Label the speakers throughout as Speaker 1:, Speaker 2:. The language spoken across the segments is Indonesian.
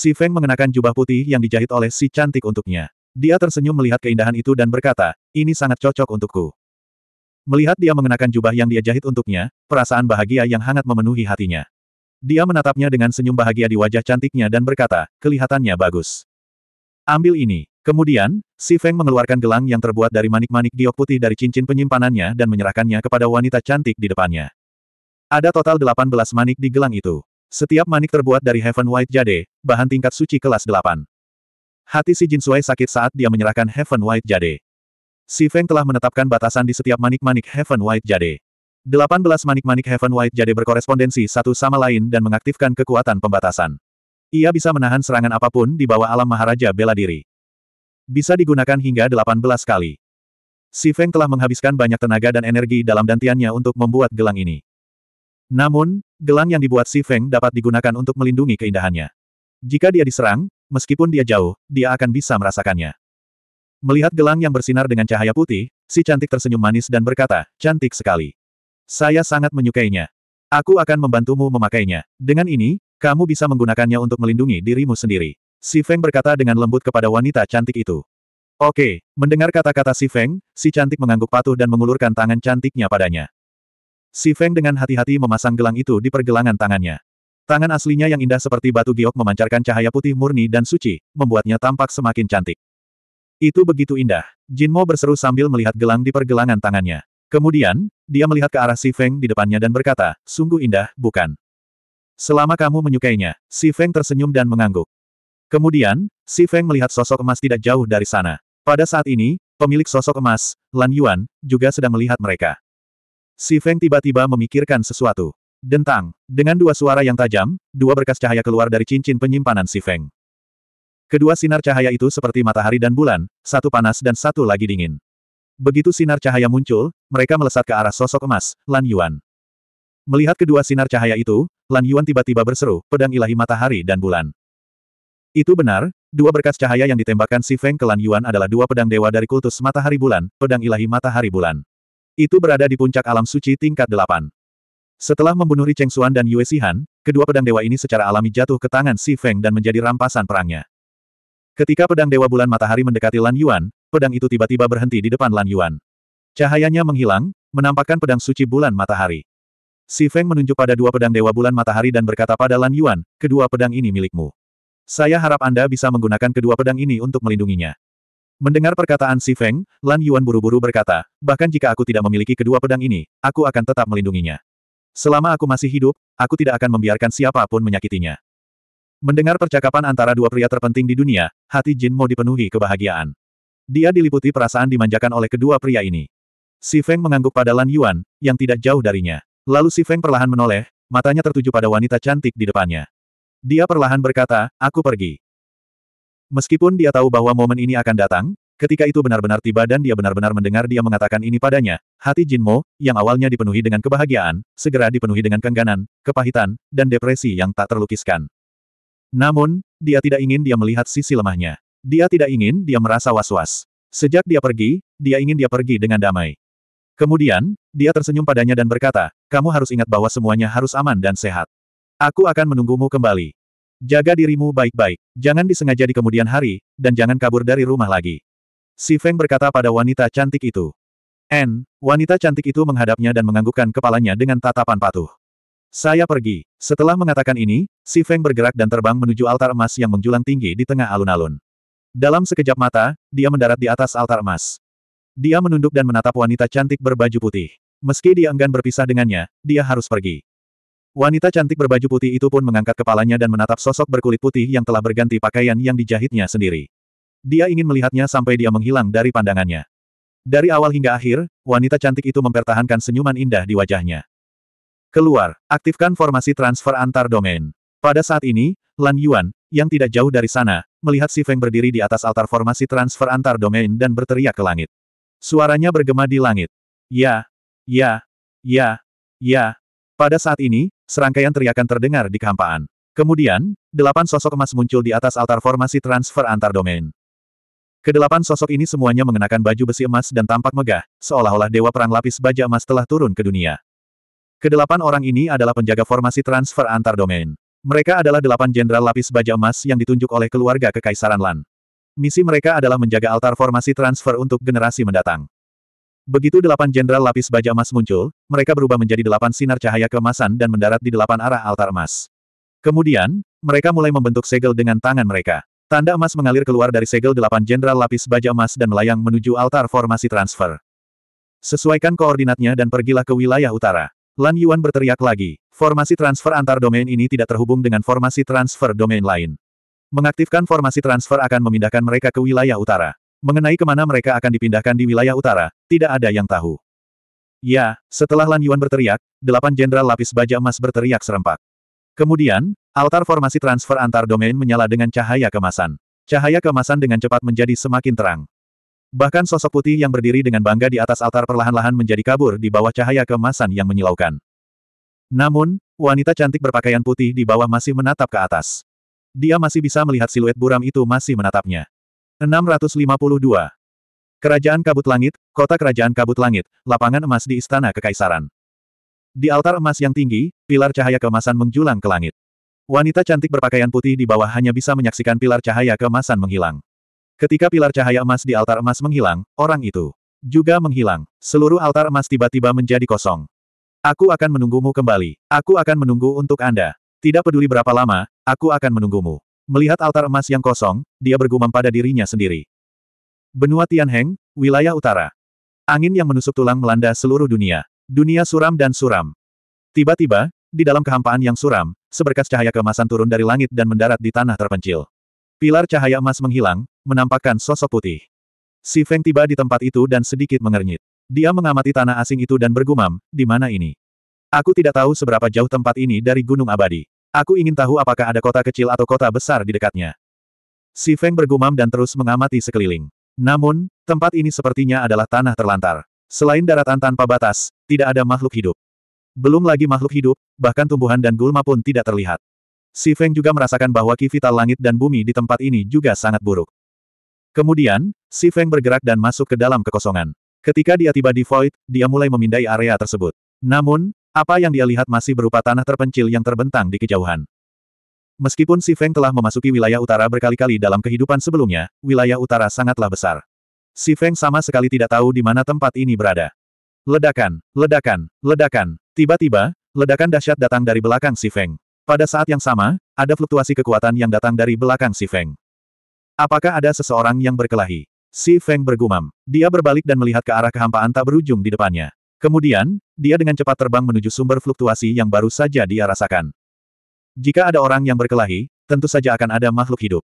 Speaker 1: Si Feng mengenakan jubah putih yang dijahit oleh si cantik untuknya. Dia tersenyum melihat keindahan itu dan berkata, ini sangat cocok untukku. Melihat dia mengenakan jubah yang dia jahit untuknya, perasaan bahagia yang hangat memenuhi hatinya. Dia menatapnya dengan senyum bahagia di wajah cantiknya dan berkata, kelihatannya bagus. Ambil ini. Kemudian, Si Feng mengeluarkan gelang yang terbuat dari manik-manik giok putih dari cincin penyimpanannya dan menyerahkannya kepada wanita cantik di depannya. Ada total 18 manik di gelang itu. Setiap manik terbuat dari Heaven White Jade, bahan tingkat suci kelas 8. Hati si Jin Suai sakit saat dia menyerahkan Heaven White Jade. Si Feng telah menetapkan batasan di setiap manik-manik Heaven White Jade. 18 manik-manik Heaven White Jade berkorespondensi satu sama lain dan mengaktifkan kekuatan pembatasan. Ia bisa menahan serangan apapun di bawah alam Maharaja bela diri. Bisa digunakan hingga 18 kali. Si Feng telah menghabiskan banyak tenaga dan energi dalam dantiannya untuk membuat gelang ini. Namun, gelang yang dibuat Si Feng dapat digunakan untuk melindungi keindahannya. Jika dia diserang, meskipun dia jauh, dia akan bisa merasakannya. Melihat gelang yang bersinar dengan cahaya putih, si cantik tersenyum manis dan berkata, cantik sekali. Saya sangat menyukainya. Aku akan membantumu memakainya. Dengan ini, kamu bisa menggunakannya untuk melindungi dirimu sendiri. Si Feng berkata dengan lembut kepada wanita cantik itu. Oke, mendengar kata-kata Si Feng, si cantik mengangguk patuh dan mengulurkan tangan cantiknya padanya. Si Feng dengan hati-hati memasang gelang itu di pergelangan tangannya. Tangan aslinya yang indah seperti batu giok memancarkan cahaya putih murni dan suci, membuatnya tampak semakin cantik. Itu begitu indah. Jin Mo berseru sambil melihat gelang di pergelangan tangannya. Kemudian, dia melihat ke arah Si Feng di depannya dan berkata, sungguh indah, bukan? Selama kamu menyukainya, Si Feng tersenyum dan mengangguk. Kemudian, Si Feng melihat sosok emas tidak jauh dari sana. Pada saat ini, pemilik sosok emas, Lan Yuan, juga sedang melihat mereka. Si Feng tiba-tiba memikirkan sesuatu. Dentang. Dengan dua suara yang tajam, dua berkas cahaya keluar dari cincin penyimpanan Si Feng. Kedua sinar cahaya itu seperti matahari dan bulan, satu panas dan satu lagi dingin. Begitu sinar cahaya muncul, mereka melesat ke arah sosok emas, Lan Yuan. Melihat kedua sinar cahaya itu, Lan Yuan tiba-tiba berseru, pedang ilahi matahari dan bulan. Itu benar, dua berkas cahaya yang ditembakkan Si Feng ke Lan Yuan adalah dua pedang dewa dari kultus matahari bulan, pedang ilahi matahari bulan. Itu berada di puncak alam suci tingkat delapan. Setelah membunuh Ri Cheng Xuan dan Yue Xihan, kedua pedang dewa ini secara alami jatuh ke tangan Si Feng dan menjadi rampasan perangnya. Ketika pedang dewa bulan matahari mendekati Lan Yuan, pedang itu tiba-tiba berhenti di depan Lan Yuan. Cahayanya menghilang, menampakkan pedang suci bulan matahari. Si Feng menunjuk pada dua pedang dewa bulan matahari dan berkata pada Lan Yuan, kedua pedang ini milikmu. Saya harap Anda bisa menggunakan kedua pedang ini untuk melindunginya. Mendengar perkataan Si Feng, Lan Yuan buru-buru berkata, bahkan jika aku tidak memiliki kedua pedang ini, aku akan tetap melindunginya. Selama aku masih hidup, aku tidak akan membiarkan siapapun menyakitinya. Mendengar percakapan antara dua pria terpenting di dunia, hati Jin Mo dipenuhi kebahagiaan. Dia diliputi perasaan dimanjakan oleh kedua pria ini. Si Feng mengangguk pada Lan Yuan, yang tidak jauh darinya. Lalu Si Feng perlahan menoleh, matanya tertuju pada wanita cantik di depannya. Dia perlahan berkata, aku pergi. Meskipun dia tahu bahwa momen ini akan datang, ketika itu benar-benar tiba dan dia benar-benar mendengar dia mengatakan ini padanya, hati Jinmo, yang awalnya dipenuhi dengan kebahagiaan, segera dipenuhi dengan kengganan, kepahitan, dan depresi yang tak terlukiskan. Namun, dia tidak ingin dia melihat sisi lemahnya. Dia tidak ingin dia merasa was-was. Sejak dia pergi, dia ingin dia pergi dengan damai. Kemudian, dia tersenyum padanya dan berkata, kamu harus ingat bahwa semuanya harus aman dan sehat. Aku akan menunggumu kembali. Jaga dirimu baik-baik, jangan disengaja di kemudian hari, dan jangan kabur dari rumah lagi. Si Feng berkata pada wanita cantik itu. N, wanita cantik itu menghadapnya dan menganggukkan kepalanya dengan tatapan patuh. Saya pergi. Setelah mengatakan ini, si Feng bergerak dan terbang menuju altar emas yang menjulang tinggi di tengah alun-alun. Dalam sekejap mata, dia mendarat di atas altar emas. Dia menunduk dan menatap wanita cantik berbaju putih. Meski dia enggan berpisah dengannya, dia harus pergi. Wanita cantik berbaju putih itu pun mengangkat kepalanya dan menatap sosok berkulit putih yang telah berganti pakaian yang dijahitnya sendiri. Dia ingin melihatnya sampai dia menghilang dari pandangannya. Dari awal hingga akhir, wanita cantik itu mempertahankan senyuman indah di wajahnya. Keluar, aktifkan formasi transfer antar domain. Pada saat ini, Lan Yuan, yang tidak jauh dari sana, melihat Si Feng berdiri di atas altar formasi transfer antar domain dan berteriak ke langit. Suaranya bergema di langit. Ya, ya, ya, ya. Pada saat ini, Serangkaian teriakan terdengar di kehampaan. Kemudian, delapan sosok emas muncul di atas altar formasi transfer antar domain. Kedelapan sosok ini semuanya mengenakan baju besi emas dan tampak megah, seolah-olah dewa perang lapis baja emas telah turun ke dunia. Kedelapan orang ini adalah penjaga formasi transfer antar domain. Mereka adalah delapan jenderal lapis baja emas yang ditunjuk oleh keluarga Kekaisaran Lan. Misi mereka adalah menjaga altar formasi transfer untuk generasi mendatang. Begitu delapan jenderal lapis baja emas muncul, mereka berubah menjadi delapan sinar cahaya kemasan dan mendarat di delapan arah altar emas. Kemudian, mereka mulai membentuk segel dengan tangan mereka. Tanda emas mengalir keluar dari segel delapan jenderal lapis baja emas dan melayang menuju altar formasi transfer. Sesuaikan koordinatnya dan pergilah ke wilayah utara. Lan Yuan berteriak lagi. Formasi transfer antar domain ini tidak terhubung dengan formasi transfer domain lain. Mengaktifkan formasi transfer akan memindahkan mereka ke wilayah utara. Mengenai kemana mereka akan dipindahkan di wilayah utara, tidak ada yang tahu. Ya, setelah Lan Yuan berteriak, delapan jenderal lapis baja emas berteriak serempak. Kemudian, altar formasi transfer antar domain menyala dengan cahaya kemasan. Cahaya kemasan dengan cepat menjadi semakin terang. Bahkan sosok putih yang berdiri dengan bangga di atas altar perlahan-lahan menjadi kabur di bawah cahaya kemasan yang menyilaukan. Namun, wanita cantik berpakaian putih di bawah masih menatap ke atas. Dia masih bisa melihat siluet buram itu masih menatapnya. 652. Kerajaan Kabut Langit, Kota Kerajaan Kabut Langit, Lapangan Emas di Istana Kekaisaran. Di altar emas yang tinggi, pilar cahaya keemasan menjulang ke langit. Wanita cantik berpakaian putih di bawah hanya bisa menyaksikan pilar cahaya keemasan menghilang. Ketika pilar cahaya emas di altar emas menghilang, orang itu juga menghilang. Seluruh altar emas tiba-tiba menjadi kosong. Aku akan menunggumu kembali. Aku akan menunggu untuk Anda. Tidak peduli berapa lama, aku akan menunggumu. Melihat altar emas yang kosong, dia bergumam pada dirinya sendiri. Benua Tianheng, wilayah utara. Angin yang menusuk tulang melanda seluruh dunia. Dunia suram dan suram. Tiba-tiba, di dalam kehampaan yang suram, seberkas cahaya keemasan turun dari langit dan mendarat di tanah terpencil. Pilar cahaya emas menghilang, menampakkan sosok putih. Si Feng tiba di tempat itu dan sedikit mengernyit. Dia mengamati tanah asing itu dan bergumam, di mana ini? Aku tidak tahu seberapa jauh tempat ini dari Gunung Abadi. Aku ingin tahu apakah ada kota kecil atau kota besar di dekatnya. Si Feng bergumam dan terus mengamati sekeliling. Namun, tempat ini sepertinya adalah tanah terlantar. Selain daratan tanpa batas, tidak ada makhluk hidup. Belum lagi makhluk hidup, bahkan tumbuhan dan gulma pun tidak terlihat. Si Feng juga merasakan bahwa ki langit dan bumi di tempat ini juga sangat buruk. Kemudian, si Feng bergerak dan masuk ke dalam kekosongan. Ketika dia tiba di Void, dia mulai memindai area tersebut. Namun, apa yang dia lihat masih berupa tanah terpencil yang terbentang di kejauhan. Meskipun Si Feng telah memasuki wilayah utara berkali-kali dalam kehidupan sebelumnya, wilayah utara sangatlah besar. Si Feng sama sekali tidak tahu di mana tempat ini berada. Ledakan, ledakan, ledakan. Tiba-tiba, ledakan dahsyat datang dari belakang Si Feng. Pada saat yang sama, ada fluktuasi kekuatan yang datang dari belakang Si Feng. Apakah ada seseorang yang berkelahi? Si Feng bergumam. Dia berbalik dan melihat ke arah kehampaan tak berujung di depannya. Kemudian, dia dengan cepat terbang menuju sumber fluktuasi yang baru saja dia rasakan. Jika ada orang yang berkelahi, tentu saja akan ada makhluk hidup.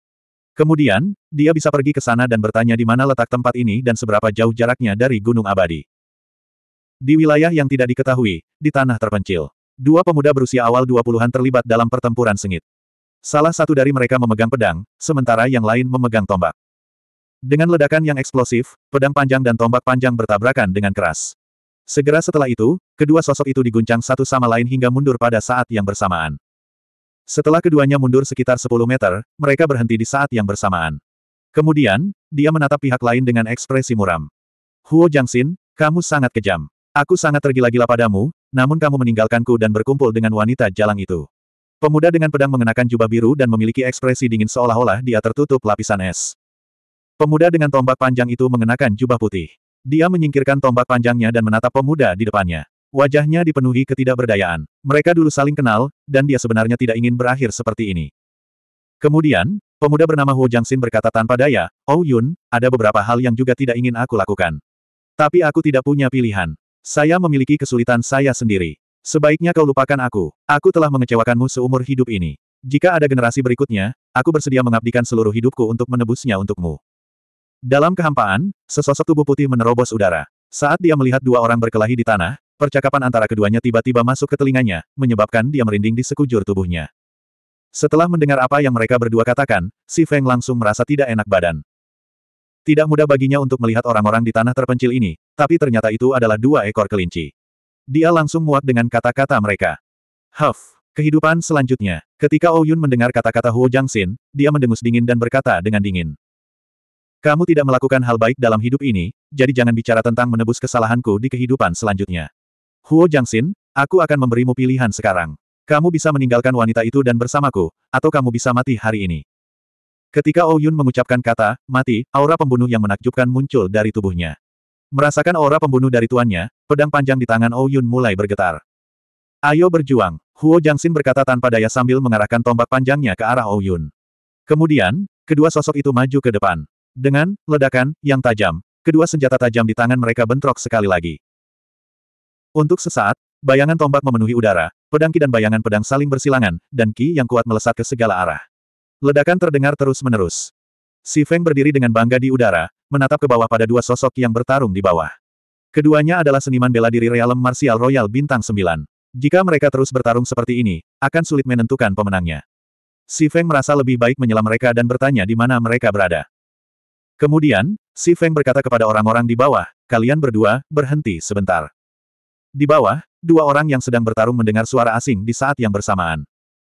Speaker 1: Kemudian, dia bisa pergi ke sana dan bertanya di mana letak tempat ini dan seberapa jauh jaraknya dari Gunung Abadi. Di wilayah yang tidak diketahui, di tanah terpencil, dua pemuda berusia awal 20-an terlibat dalam pertempuran sengit. Salah satu dari mereka memegang pedang, sementara yang lain memegang tombak. Dengan ledakan yang eksplosif, pedang panjang dan tombak panjang bertabrakan dengan keras. Segera setelah itu, kedua sosok itu diguncang satu sama lain hingga mundur pada saat yang bersamaan. Setelah keduanya mundur sekitar 10 meter, mereka berhenti di saat yang bersamaan. Kemudian, dia menatap pihak lain dengan ekspresi muram. Huo Jiangxin, kamu sangat kejam. Aku sangat tergila-gila padamu, namun kamu meninggalkanku dan berkumpul dengan wanita jalang itu. Pemuda dengan pedang mengenakan jubah biru dan memiliki ekspresi dingin seolah-olah dia tertutup lapisan es. Pemuda dengan tombak panjang itu mengenakan jubah putih. Dia menyingkirkan tombak panjangnya dan menatap pemuda di depannya. Wajahnya dipenuhi ketidakberdayaan. Mereka dulu saling kenal, dan dia sebenarnya tidak ingin berakhir seperti ini. Kemudian, pemuda bernama Hu Jiangxin berkata tanpa daya, Oh Yun, ada beberapa hal yang juga tidak ingin aku lakukan. Tapi aku tidak punya pilihan. Saya memiliki kesulitan saya sendiri. Sebaiknya kau lupakan aku. Aku telah mengecewakanmu seumur hidup ini. Jika ada generasi berikutnya, aku bersedia mengabdikan seluruh hidupku untuk menebusnya untukmu. Dalam kehampaan, sesosok tubuh putih menerobos udara. Saat dia melihat dua orang berkelahi di tanah, percakapan antara keduanya tiba-tiba masuk ke telinganya, menyebabkan dia merinding di sekujur tubuhnya. Setelah mendengar apa yang mereka berdua katakan, si Feng langsung merasa tidak enak badan. Tidak mudah baginya untuk melihat orang-orang di tanah terpencil ini, tapi ternyata itu adalah dua ekor kelinci. Dia langsung muak dengan kata-kata mereka. Huff, kehidupan selanjutnya. Ketika Ouyun oh mendengar kata-kata Huo Jiangxin, dia mendengus dingin dan berkata dengan dingin. Kamu tidak melakukan hal baik dalam hidup ini, jadi jangan bicara tentang menebus kesalahanku di kehidupan selanjutnya. Huo Jiangxin, aku akan memberimu pilihan sekarang. Kamu bisa meninggalkan wanita itu dan bersamaku, atau kamu bisa mati hari ini. Ketika Ou oh Yun mengucapkan kata, mati, aura pembunuh yang menakjubkan muncul dari tubuhnya. Merasakan aura pembunuh dari tuannya, pedang panjang di tangan Ou oh Yun mulai bergetar. Ayo berjuang, Huo Jiangxin berkata tanpa daya sambil mengarahkan tombak panjangnya ke arah Ou oh Yun. Kemudian, kedua sosok itu maju ke depan. Dengan ledakan yang tajam, kedua senjata tajam di tangan mereka bentrok sekali lagi. Untuk sesaat, bayangan tombak memenuhi udara, pedang ki dan bayangan pedang saling bersilangan, dan ki yang kuat melesat ke segala arah. Ledakan terdengar terus-menerus. Si Feng berdiri dengan bangga di udara, menatap ke bawah pada dua sosok yang bertarung di bawah. Keduanya adalah seniman bela diri realem martial royal bintang 9. Jika mereka terus bertarung seperti ini, akan sulit menentukan pemenangnya. Si Feng merasa lebih baik menyela mereka dan bertanya di mana mereka berada. Kemudian, Si Feng berkata kepada orang-orang di bawah, kalian berdua, berhenti sebentar. Di bawah, dua orang yang sedang bertarung mendengar suara asing di saat yang bersamaan.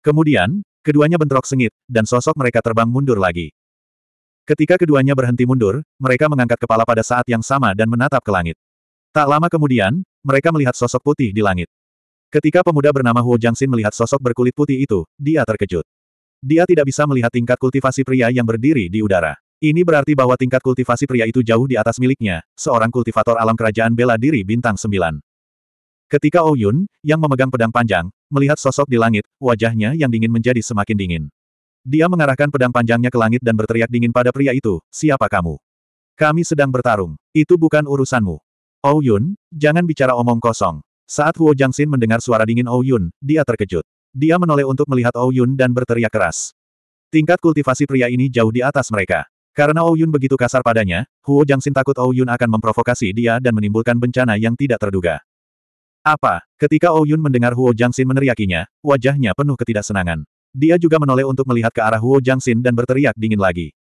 Speaker 1: Kemudian, keduanya bentrok sengit, dan sosok mereka terbang mundur lagi. Ketika keduanya berhenti mundur, mereka mengangkat kepala pada saat yang sama dan menatap ke langit. Tak lama kemudian, mereka melihat sosok putih di langit. Ketika pemuda bernama Huo Jiangxin melihat sosok berkulit putih itu, dia terkejut. Dia tidak bisa melihat tingkat kultivasi pria yang berdiri di udara. Ini berarti bahwa tingkat kultivasi pria itu jauh di atas miliknya, seorang kultivator alam kerajaan bela diri bintang sembilan. Ketika Oh Yun, yang memegang pedang panjang, melihat sosok di langit, wajahnya yang dingin menjadi semakin dingin. Dia mengarahkan pedang panjangnya ke langit dan berteriak dingin pada pria itu, siapa kamu? Kami sedang bertarung, itu bukan urusanmu. Oh Yun, jangan bicara omong kosong. Saat Huo Jiangxin mendengar suara dingin Oh Yun, dia terkejut. Dia menoleh untuk melihat Oh Yun dan berteriak keras. Tingkat kultivasi pria ini jauh di atas mereka. Karena Ouyun oh begitu kasar padanya, Huo Jiangxin takut Ouyun oh akan memprovokasi dia dan menimbulkan bencana yang tidak terduga. Apa? Ketika Ouyun oh mendengar Huo Jiangxin meneriakinya, wajahnya penuh ketidaksenangan. Dia juga menoleh untuk melihat ke arah Huo Jiangxin dan berteriak dingin lagi.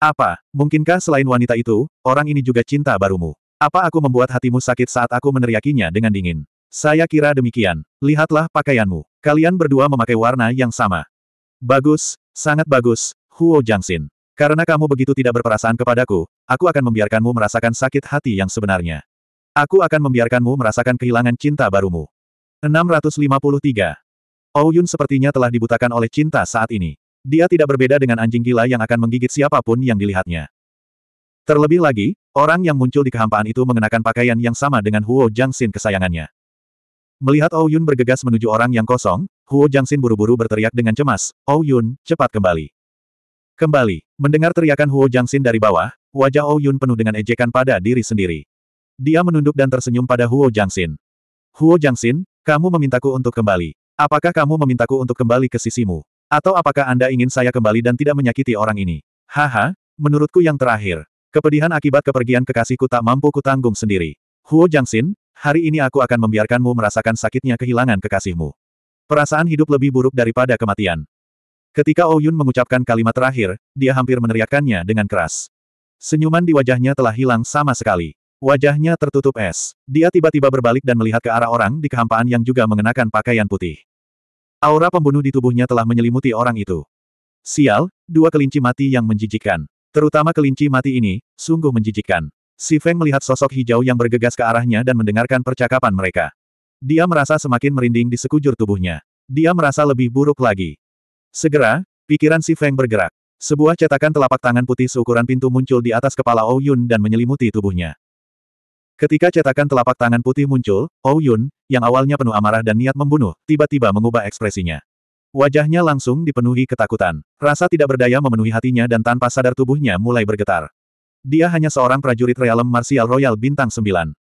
Speaker 1: Apa? Mungkinkah selain wanita itu, orang ini juga cinta barumu? Apa aku membuat hatimu sakit saat aku meneriakinya dengan dingin? Saya kira demikian. Lihatlah pakaianmu. Kalian berdua memakai warna yang sama. Bagus, sangat bagus, Huo Jiangxin. Karena kamu begitu tidak berperasaan kepadaku, aku akan membiarkanmu merasakan sakit hati yang sebenarnya. Aku akan membiarkanmu merasakan kehilangan cinta barumu. 653. Yun sepertinya telah dibutakan oleh cinta saat ini. Dia tidak berbeda dengan anjing gila yang akan menggigit siapapun yang dilihatnya. Terlebih lagi, orang yang muncul di kehampaan itu mengenakan pakaian yang sama dengan Huo Jiangxin kesayangannya. Melihat oh Yun bergegas menuju orang yang kosong, Huo Jiangxin buru-buru berteriak dengan cemas, oh Yun, cepat kembali. Kembali, mendengar teriakan Huo Jiangxin dari bawah, wajah Ou oh Yun penuh dengan ejekan pada diri sendiri. Dia menunduk dan tersenyum pada Huo Jiangxin. Huo Jiangxin, kamu memintaku untuk kembali. Apakah kamu memintaku untuk kembali ke sisimu? Atau apakah Anda ingin saya kembali dan tidak menyakiti orang ini? Haha, menurutku yang terakhir. Kepedihan akibat kepergian kekasihku tak mampu kutanggung sendiri. Huo Jiangxin, hari ini aku akan membiarkanmu merasakan sakitnya kehilangan kekasihmu. Perasaan hidup lebih buruk daripada kematian. Ketika Ouyun oh mengucapkan kalimat terakhir, dia hampir meneriakannya dengan keras. Senyuman di wajahnya telah hilang sama sekali. Wajahnya tertutup es. Dia tiba-tiba berbalik dan melihat ke arah orang di kehampaan yang juga mengenakan pakaian putih. Aura pembunuh di tubuhnya telah menyelimuti orang itu. Sial, dua kelinci mati yang menjijikkan. Terutama kelinci mati ini, sungguh menjijikkan. Si Feng melihat sosok hijau yang bergegas ke arahnya dan mendengarkan percakapan mereka. Dia merasa semakin merinding di sekujur tubuhnya. Dia merasa lebih buruk lagi. Segera, pikiran si Feng bergerak. Sebuah cetakan telapak tangan putih seukuran pintu muncul di atas kepala Ou Yun dan menyelimuti tubuhnya. Ketika cetakan telapak tangan putih muncul, Ou Yun, yang awalnya penuh amarah dan niat membunuh, tiba-tiba mengubah ekspresinya. Wajahnya langsung dipenuhi ketakutan. Rasa tidak berdaya memenuhi hatinya dan tanpa sadar tubuhnya mulai bergetar. Dia hanya seorang prajurit realem martial royal bintang 9.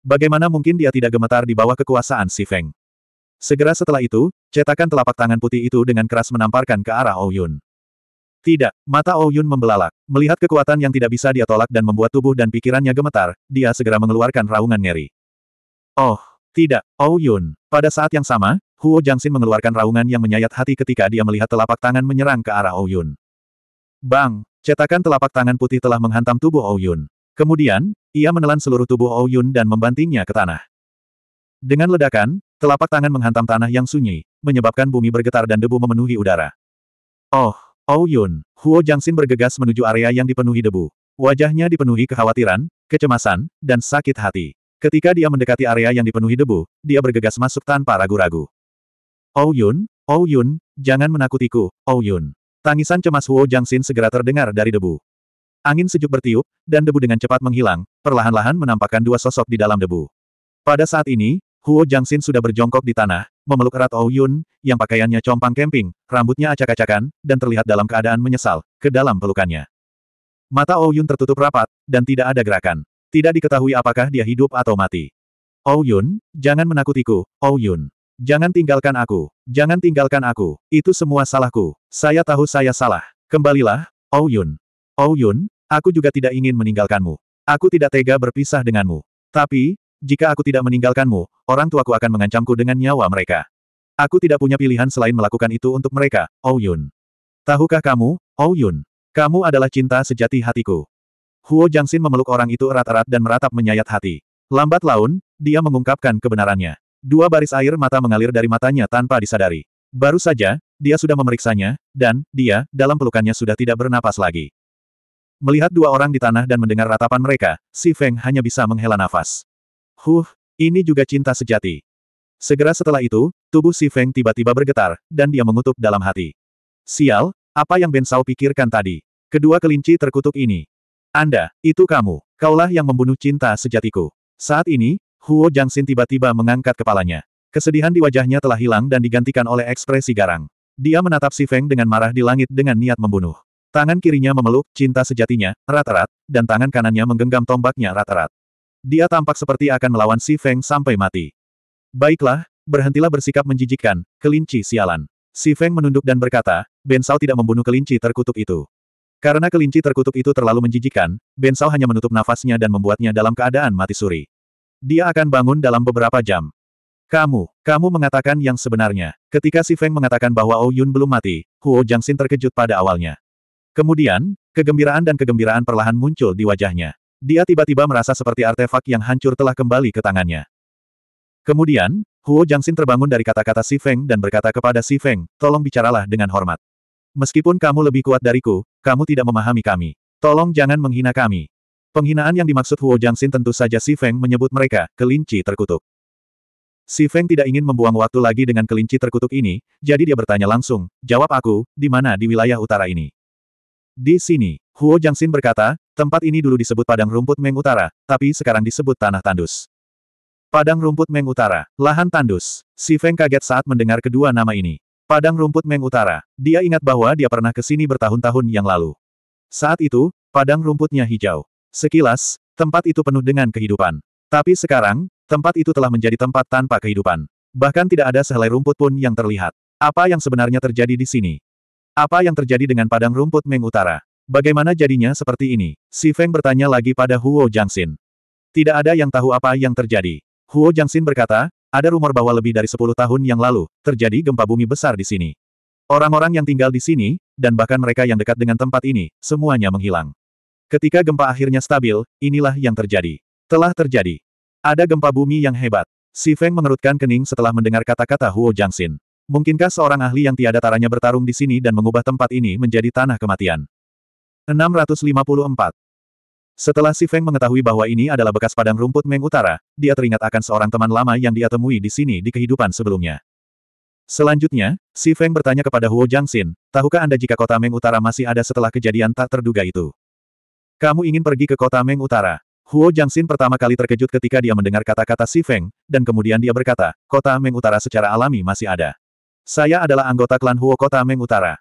Speaker 1: Bagaimana mungkin dia tidak gemetar di bawah kekuasaan Si Feng? Segera setelah itu, cetakan telapak tangan putih itu dengan keras menamparkan ke arah Ouyun. Oh tidak, mata Ouyun oh membelalak. Melihat kekuatan yang tidak bisa dia tolak dan membuat tubuh dan pikirannya gemetar, dia segera mengeluarkan raungan ngeri. Oh, tidak, Ouyun. Oh Pada saat yang sama, Huo Jangsin mengeluarkan raungan yang menyayat hati ketika dia melihat telapak tangan menyerang ke arah Ouyun. Bang! Cetakan telapak tangan putih telah menghantam tubuh Ouyun. Kemudian, ia menelan seluruh tubuh Ouyun dan membantingnya ke tanah. Dengan ledakan, Telapak tangan menghantam tanah yang sunyi, menyebabkan bumi bergetar dan debu memenuhi udara. Oh, Oh Yun, Huo Jiangxin bergegas menuju area yang dipenuhi debu. Wajahnya dipenuhi kekhawatiran, kecemasan, dan sakit hati. Ketika dia mendekati area yang dipenuhi debu, dia bergegas masuk tanpa ragu-ragu. Oh Yun, Oh Yun, jangan menakutiku, Oh Yun. Tangisan cemas Huo Jiangxin segera terdengar dari debu. Angin sejuk bertiup, dan debu dengan cepat menghilang, perlahan-lahan menampakkan dua sosok di dalam debu. Pada saat ini, Huo Jiangxin sudah berjongkok di tanah, memeluk erat Ouyun, oh Yun, yang pakaiannya compang kemping, rambutnya acak-acakan, dan terlihat dalam keadaan menyesal, ke dalam pelukannya. Mata Ouyun oh Yun tertutup rapat, dan tidak ada gerakan. Tidak diketahui apakah dia hidup atau mati. Ouyun, oh Yun, jangan menakutiku, Ouyun. Yun. Jangan tinggalkan aku, jangan tinggalkan aku, itu semua salahku, saya tahu saya salah. Kembalilah, Ouyun. Yun. Yun, aku juga tidak ingin meninggalkanmu. Aku tidak tega berpisah denganmu. Tapi, jika aku tidak meninggalkanmu, orang tuaku akan mengancamku dengan nyawa mereka. Aku tidak punya pilihan selain melakukan itu untuk mereka, Oh Yun. Tahukah kamu, Oh Yun? Kamu adalah cinta sejati hatiku. Huo Jiangxin memeluk orang itu erat-erat dan meratap menyayat hati. Lambat laun, dia mengungkapkan kebenarannya. Dua baris air mata mengalir dari matanya tanpa disadari. Baru saja, dia sudah memeriksanya, dan, dia, dalam pelukannya sudah tidak bernapas lagi. Melihat dua orang di tanah dan mendengar ratapan mereka, Si Feng hanya bisa menghela nafas. Huh, ini juga cinta sejati. Segera setelah itu, tubuh Si Feng tiba-tiba bergetar, dan dia mengutuk dalam hati. Sial, apa yang Ben Sao pikirkan tadi? Kedua kelinci terkutuk ini. Anda, itu kamu. Kaulah yang membunuh cinta sejatiku. Saat ini, Huo Jiangxin tiba-tiba mengangkat kepalanya. Kesedihan di wajahnya telah hilang dan digantikan oleh ekspresi garang. Dia menatap Si Feng dengan marah di langit dengan niat membunuh. Tangan kirinya memeluk cinta sejatinya, rat-rat, dan tangan kanannya menggenggam tombaknya rat-rat. Dia tampak seperti akan melawan Si Feng sampai mati. Baiklah, berhentilah bersikap menjijikkan, kelinci sialan. Si Feng menunduk dan berkata, Ben Sao tidak membunuh kelinci terkutuk itu. Karena kelinci terkutuk itu terlalu menjijikkan, Ben Sao hanya menutup nafasnya dan membuatnya dalam keadaan mati suri. Dia akan bangun dalam beberapa jam. Kamu, kamu mengatakan yang sebenarnya. Ketika Si Feng mengatakan bahwa Ou oh Yun belum mati, Huo Jiangxin terkejut pada awalnya. Kemudian, kegembiraan dan kegembiraan perlahan muncul di wajahnya. Dia tiba-tiba merasa seperti artefak yang hancur telah kembali ke tangannya. Kemudian, Huo Jiangxin terbangun dari kata-kata Si Feng dan berkata kepada Si Feng, tolong bicaralah dengan hormat. Meskipun kamu lebih kuat dariku, kamu tidak memahami kami. Tolong jangan menghina kami. Penghinaan yang dimaksud Huo Jiangxin tentu saja Si Feng menyebut mereka, kelinci terkutuk. Si Feng tidak ingin membuang waktu lagi dengan kelinci terkutuk ini, jadi dia bertanya langsung, jawab aku, di mana di wilayah utara ini? Di sini. Huo Jiangxin berkata, tempat ini dulu disebut padang rumput Meng Utara, tapi sekarang disebut tanah tandus. Padang rumput Meng Utara, lahan tandus. Si Feng kaget saat mendengar kedua nama ini. Padang rumput Meng Utara, dia ingat bahwa dia pernah ke sini bertahun-tahun yang lalu. Saat itu, padang rumputnya hijau. Sekilas, tempat itu penuh dengan kehidupan. Tapi sekarang, tempat itu telah menjadi tempat tanpa kehidupan. Bahkan tidak ada sehelai rumput pun yang terlihat. Apa yang sebenarnya terjadi di sini? Apa yang terjadi dengan padang rumput Meng Utara? Bagaimana jadinya seperti ini? Si Feng bertanya lagi pada Huo Jiangxin. Tidak ada yang tahu apa yang terjadi. Huo Jiangxin berkata, ada rumor bahwa lebih dari 10 tahun yang lalu, terjadi gempa bumi besar di sini. Orang-orang yang tinggal di sini, dan bahkan mereka yang dekat dengan tempat ini, semuanya menghilang. Ketika gempa akhirnya stabil, inilah yang terjadi. Telah terjadi. Ada gempa bumi yang hebat. Si Feng mengerutkan kening setelah mendengar kata-kata Huo Jiangxin. Mungkinkah seorang ahli yang tiada taranya bertarung di sini dan mengubah tempat ini menjadi tanah kematian? 654. Setelah Si Feng mengetahui bahwa ini adalah bekas padang rumput Meng Utara, dia teringat akan seorang teman lama yang dia temui di sini di kehidupan sebelumnya. Selanjutnya, Si Feng bertanya kepada Huo Jiangxin, tahukah Anda jika kota Meng Utara masih ada setelah kejadian tak terduga itu? Kamu ingin pergi ke kota Meng Utara? Huo Jiangxin pertama kali terkejut ketika dia mendengar kata-kata Si Feng, dan kemudian dia berkata, kota Meng Utara secara alami masih ada. Saya adalah anggota klan Huo kota Meng Utara.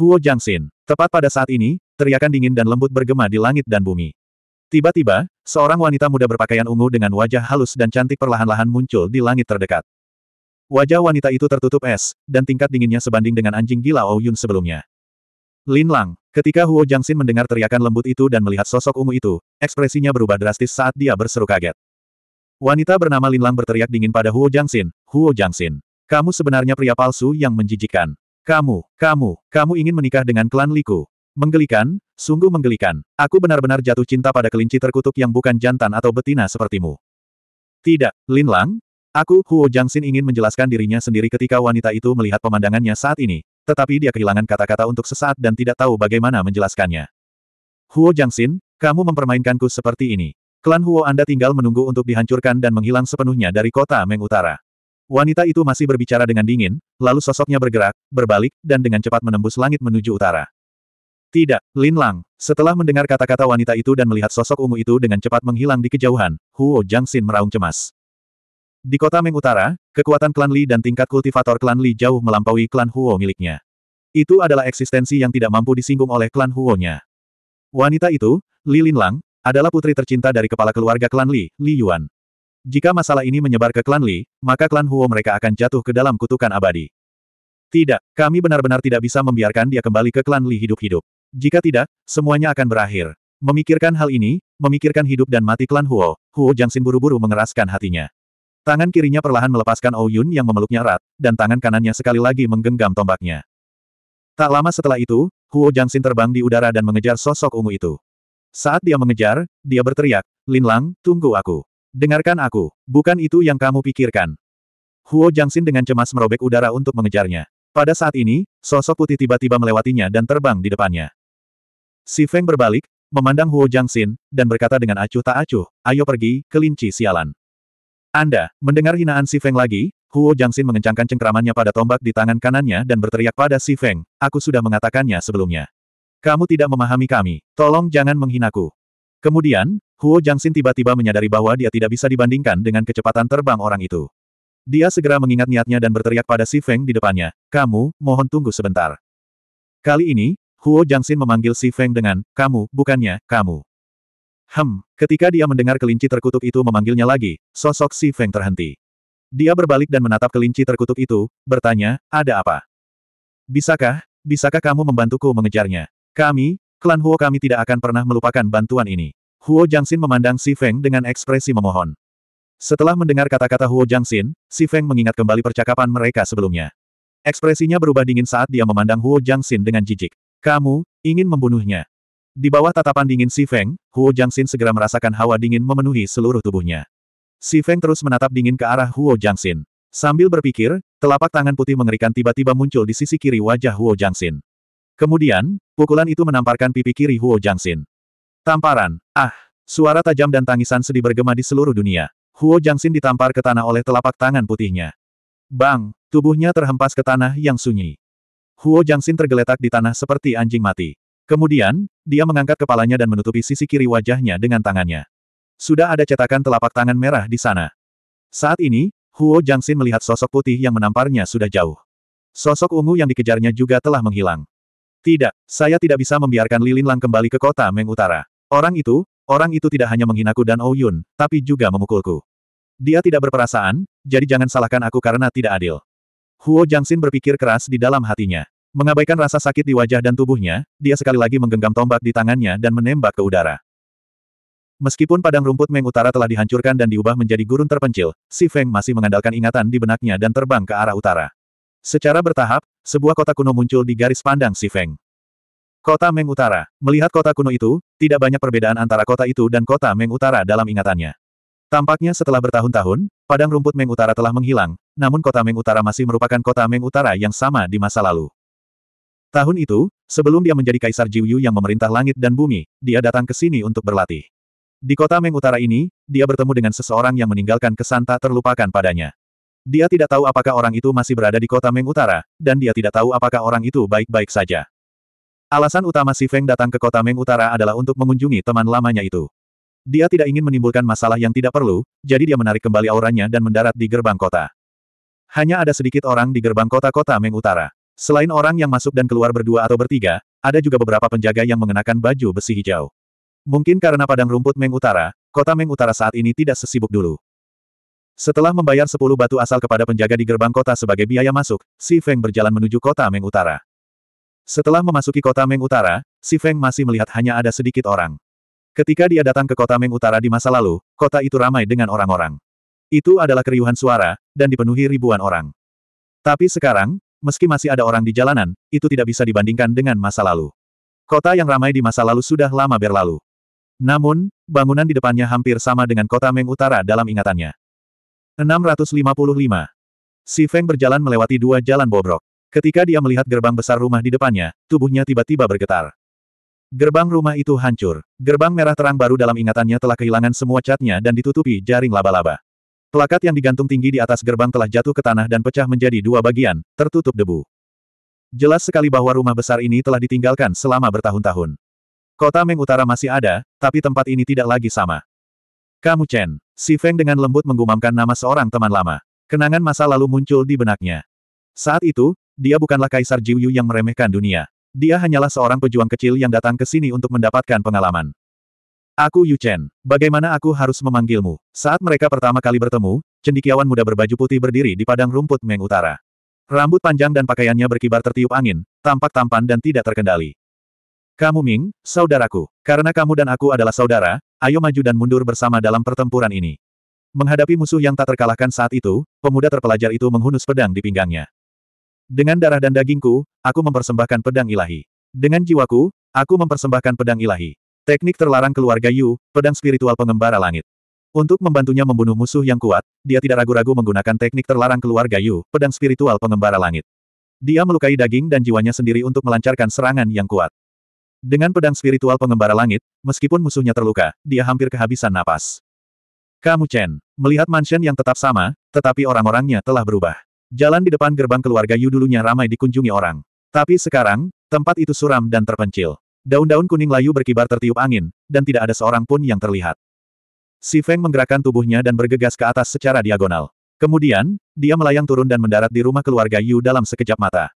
Speaker 1: Huo Jiangxin. Tepat pada saat ini, Teriakan dingin dan lembut bergema di langit dan bumi. Tiba-tiba, seorang wanita muda berpakaian ungu dengan wajah halus dan cantik perlahan-lahan muncul di langit terdekat. Wajah wanita itu tertutup es, dan tingkat dinginnya sebanding dengan anjing gila Ouyun Yun sebelumnya. Lin Lang, ketika Huo Jiangxin mendengar teriakan lembut itu dan melihat sosok ungu itu, ekspresinya berubah drastis saat dia berseru kaget. Wanita bernama Lin Lang berteriak dingin pada Huo Jiangxin, Huo Jiangxin, kamu sebenarnya pria palsu yang menjijikan. Kamu, kamu, kamu ingin menikah dengan klan Liku. Menggelikan, sungguh menggelikan. Aku benar-benar jatuh cinta pada kelinci terkutuk yang bukan jantan atau betina sepertimu. Tidak, Lin Lang. Aku, Huo Jiangxin ingin menjelaskan dirinya sendiri ketika wanita itu melihat pemandangannya saat ini, tetapi dia kehilangan kata-kata untuk sesaat dan tidak tahu bagaimana menjelaskannya. Huo Jiangxin, kamu mempermainkanku seperti ini. Klan Huo Anda tinggal menunggu untuk dihancurkan dan menghilang sepenuhnya dari kota Meng Utara. Wanita itu masih berbicara dengan dingin, lalu sosoknya bergerak, berbalik, dan dengan cepat menembus langit menuju utara. Tidak, Lin Lang. Setelah mendengar kata-kata wanita itu dan melihat sosok ungu itu dengan cepat menghilang di kejauhan, Huo Jiangxin meraung cemas. Di kota Meng Utara, kekuatan klan Li dan tingkat kultivator klan Li jauh melampaui klan Huo miliknya. Itu adalah eksistensi yang tidak mampu disinggung oleh klan Huo-nya. Wanita itu, Li Lin Lang, adalah putri tercinta dari kepala keluarga klan Li, Li Yuan. Jika masalah ini menyebar ke klan Li, maka klan Huo mereka akan jatuh ke dalam kutukan abadi. Tidak, kami benar-benar tidak bisa membiarkan dia kembali ke klan Li hidup-hidup. Jika tidak, semuanya akan berakhir. Memikirkan hal ini, memikirkan hidup dan mati klan Huo, Huo Jiangxin buru-buru mengeraskan hatinya. Tangan kirinya perlahan melepaskan Ou Yun yang memeluknya erat, dan tangan kanannya sekali lagi menggenggam tombaknya. Tak lama setelah itu, Huo Jiangxin terbang di udara dan mengejar sosok ungu itu. Saat dia mengejar, dia berteriak, Lin Lang, tunggu aku. Dengarkan aku, bukan itu yang kamu pikirkan. Huo Jiangxin dengan cemas merobek udara untuk mengejarnya. Pada saat ini, sosok putih tiba-tiba melewatinya dan terbang di depannya. Si Feng berbalik, memandang Huo Jiangxin, dan berkata dengan acuh tak acuh, ayo pergi, kelinci sialan. Anda, mendengar hinaan Si Feng lagi, Huo Jiangxin mengencangkan cengkramannya pada tombak di tangan kanannya dan berteriak pada Si Feng, aku sudah mengatakannya sebelumnya. Kamu tidak memahami kami, tolong jangan menghinaku. Kemudian, Huo Jiangxin tiba-tiba menyadari bahwa dia tidak bisa dibandingkan dengan kecepatan terbang orang itu. Dia segera mengingat niatnya dan berteriak pada Si Feng di depannya, kamu, mohon tunggu sebentar. Kali ini, Huo Jiangxin memanggil Si Feng dengan, kamu, bukannya, kamu. Hem, ketika dia mendengar kelinci terkutuk itu memanggilnya lagi, sosok Si Feng terhenti. Dia berbalik dan menatap kelinci terkutuk itu, bertanya, ada apa? Bisakah, bisakah kamu membantuku mengejarnya? Kami, klan Huo kami tidak akan pernah melupakan bantuan ini. Huo Jiangxin memandang Si Feng dengan ekspresi memohon. Setelah mendengar kata-kata Huo Jiangxin, Si Feng mengingat kembali percakapan mereka sebelumnya. Ekspresinya berubah dingin saat dia memandang Huo Jiangxin dengan jijik. Kamu, ingin membunuhnya. Di bawah tatapan dingin Si Feng, Huo Jiangxin segera merasakan hawa dingin memenuhi seluruh tubuhnya. Si Feng terus menatap dingin ke arah Huo Jiangxin. Sambil berpikir, telapak tangan putih mengerikan tiba-tiba muncul di sisi kiri wajah Huo Jiangxin. Kemudian, pukulan itu menamparkan pipi kiri Huo Jiangxin. Tamparan, ah, suara tajam dan tangisan sedih bergema di seluruh dunia. Huo Jiangxin ditampar ke tanah oleh telapak tangan putihnya. Bang, tubuhnya terhempas ke tanah yang sunyi. Huo Jiangxin tergeletak di tanah seperti anjing mati. Kemudian, dia mengangkat kepalanya dan menutupi sisi kiri wajahnya dengan tangannya. Sudah ada cetakan telapak tangan merah di sana. Saat ini, Huo Jiangxin melihat sosok putih yang menamparnya sudah jauh. Sosok ungu yang dikejarnya juga telah menghilang. Tidak, saya tidak bisa membiarkan Lilin Lang kembali ke kota Meng Utara. Orang itu, orang itu tidak hanya menghinaku dan Ouyun, oh Yun, tapi juga memukulku. Dia tidak berperasaan, jadi jangan salahkan aku karena tidak adil. Huo Jiangxin berpikir keras di dalam hatinya. Mengabaikan rasa sakit di wajah dan tubuhnya, dia sekali lagi menggenggam tombak di tangannya dan menembak ke udara. Meskipun padang rumput Meng Utara telah dihancurkan dan diubah menjadi gurun terpencil, Si Feng masih mengandalkan ingatan di benaknya dan terbang ke arah utara. Secara bertahap, sebuah kota kuno muncul di garis pandang Si Feng. Kota Meng Utara. Melihat kota kuno itu, tidak banyak perbedaan antara kota itu dan kota Meng Utara dalam ingatannya. Tampaknya setelah bertahun-tahun, padang rumput Meng Utara telah menghilang, namun kota Meng Utara masih merupakan kota Meng Utara yang sama di masa lalu. Tahun itu, sebelum dia menjadi Kaisar Jiuyu yang memerintah langit dan bumi, dia datang ke sini untuk berlatih. Di kota Meng Utara ini, dia bertemu dengan seseorang yang meninggalkan kesan tak terlupakan padanya. Dia tidak tahu apakah orang itu masih berada di kota Meng Utara, dan dia tidak tahu apakah orang itu baik-baik saja. Alasan utama Si Feng datang ke kota Meng Utara adalah untuk mengunjungi teman lamanya itu. Dia tidak ingin menimbulkan masalah yang tidak perlu, jadi dia menarik kembali auranya dan mendarat di gerbang kota. Hanya ada sedikit orang di gerbang kota-kota Meng Utara. Selain orang yang masuk dan keluar berdua atau bertiga, ada juga beberapa penjaga yang mengenakan baju besi hijau. Mungkin karena padang rumput Meng Utara, kota Meng Utara saat ini tidak sesibuk dulu. Setelah membayar sepuluh batu asal kepada penjaga di gerbang kota sebagai biaya masuk, Si Feng berjalan menuju kota Meng Utara. Setelah memasuki kota Meng Utara, Si Feng masih melihat hanya ada sedikit orang. Ketika dia datang ke kota Meng Utara di masa lalu, kota itu ramai dengan orang-orang. Itu adalah keriuhan suara, dan dipenuhi ribuan orang. Tapi sekarang, meski masih ada orang di jalanan, itu tidak bisa dibandingkan dengan masa lalu. Kota yang ramai di masa lalu sudah lama berlalu. Namun, bangunan di depannya hampir sama dengan kota Meng Utara dalam ingatannya. 655. Si Feng berjalan melewati dua jalan bobrok. Ketika dia melihat gerbang besar rumah di depannya, tubuhnya tiba-tiba bergetar. Gerbang rumah itu hancur. Gerbang merah terang baru dalam ingatannya telah kehilangan semua catnya dan ditutupi jaring laba-laba. Plakat yang digantung tinggi di atas gerbang telah jatuh ke tanah dan pecah menjadi dua bagian, tertutup debu. Jelas sekali bahwa rumah besar ini telah ditinggalkan selama bertahun-tahun. Kota Meng Utara masih ada, tapi tempat ini tidak lagi sama. Kamu Chen, si Feng dengan lembut menggumamkan nama seorang teman lama. Kenangan masa lalu muncul di benaknya. Saat itu, dia bukanlah Kaisar Jiuyu yang meremehkan dunia. Dia hanyalah seorang pejuang kecil yang datang ke sini untuk mendapatkan pengalaman. Aku Yu Chen. Bagaimana aku harus memanggilmu? Saat mereka pertama kali bertemu, cendikiawan muda berbaju putih berdiri di padang rumput Meng Utara. Rambut panjang dan pakaiannya berkibar tertiup angin, tampak tampan dan tidak terkendali. Kamu Ming, saudaraku. Karena kamu dan aku adalah saudara, ayo maju dan mundur bersama dalam pertempuran ini. Menghadapi musuh yang tak terkalahkan saat itu, pemuda terpelajar itu menghunus pedang di pinggangnya. Dengan darah dan dagingku, aku mempersembahkan pedang ilahi. Dengan jiwaku, aku mempersembahkan pedang ilahi. Teknik terlarang keluarga Yu, pedang spiritual pengembara langit. Untuk membantunya membunuh musuh yang kuat, dia tidak ragu-ragu menggunakan teknik terlarang keluarga Yu, pedang spiritual pengembara langit. Dia melukai daging dan jiwanya sendiri untuk melancarkan serangan yang kuat. Dengan pedang spiritual pengembara langit, meskipun musuhnya terluka, dia hampir kehabisan napas. Kamu Chen, melihat mansion yang tetap sama, tetapi orang-orangnya telah berubah. Jalan di depan gerbang keluarga Yu dulunya ramai dikunjungi orang. Tapi sekarang, tempat itu suram dan terpencil. Daun-daun kuning layu berkibar tertiup angin, dan tidak ada seorang pun yang terlihat. Si Feng menggerakkan tubuhnya dan bergegas ke atas secara diagonal. Kemudian, dia melayang turun dan mendarat di rumah keluarga Yu dalam sekejap mata.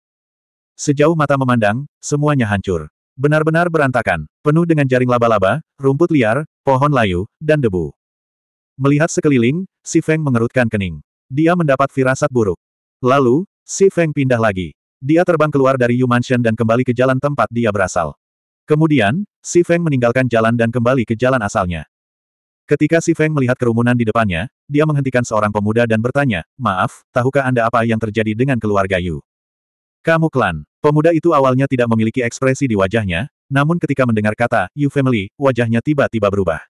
Speaker 1: Sejauh mata memandang, semuanya hancur. Benar-benar berantakan, penuh dengan jaring laba-laba, rumput liar, pohon layu, dan debu. Melihat sekeliling, Si Feng mengerutkan kening. Dia mendapat firasat buruk. Lalu, Si Feng pindah lagi. Dia terbang keluar dari Yu Mansion dan kembali ke jalan tempat dia berasal. Kemudian, Si Feng meninggalkan jalan dan kembali ke jalan asalnya. Ketika Si Feng melihat kerumunan di depannya, dia menghentikan seorang pemuda dan bertanya, Maaf, tahukah Anda apa yang terjadi dengan keluarga Yu? Kamu klan. Pemuda itu awalnya tidak memiliki ekspresi di wajahnya, namun ketika mendengar kata, Yu Family, wajahnya tiba-tiba berubah.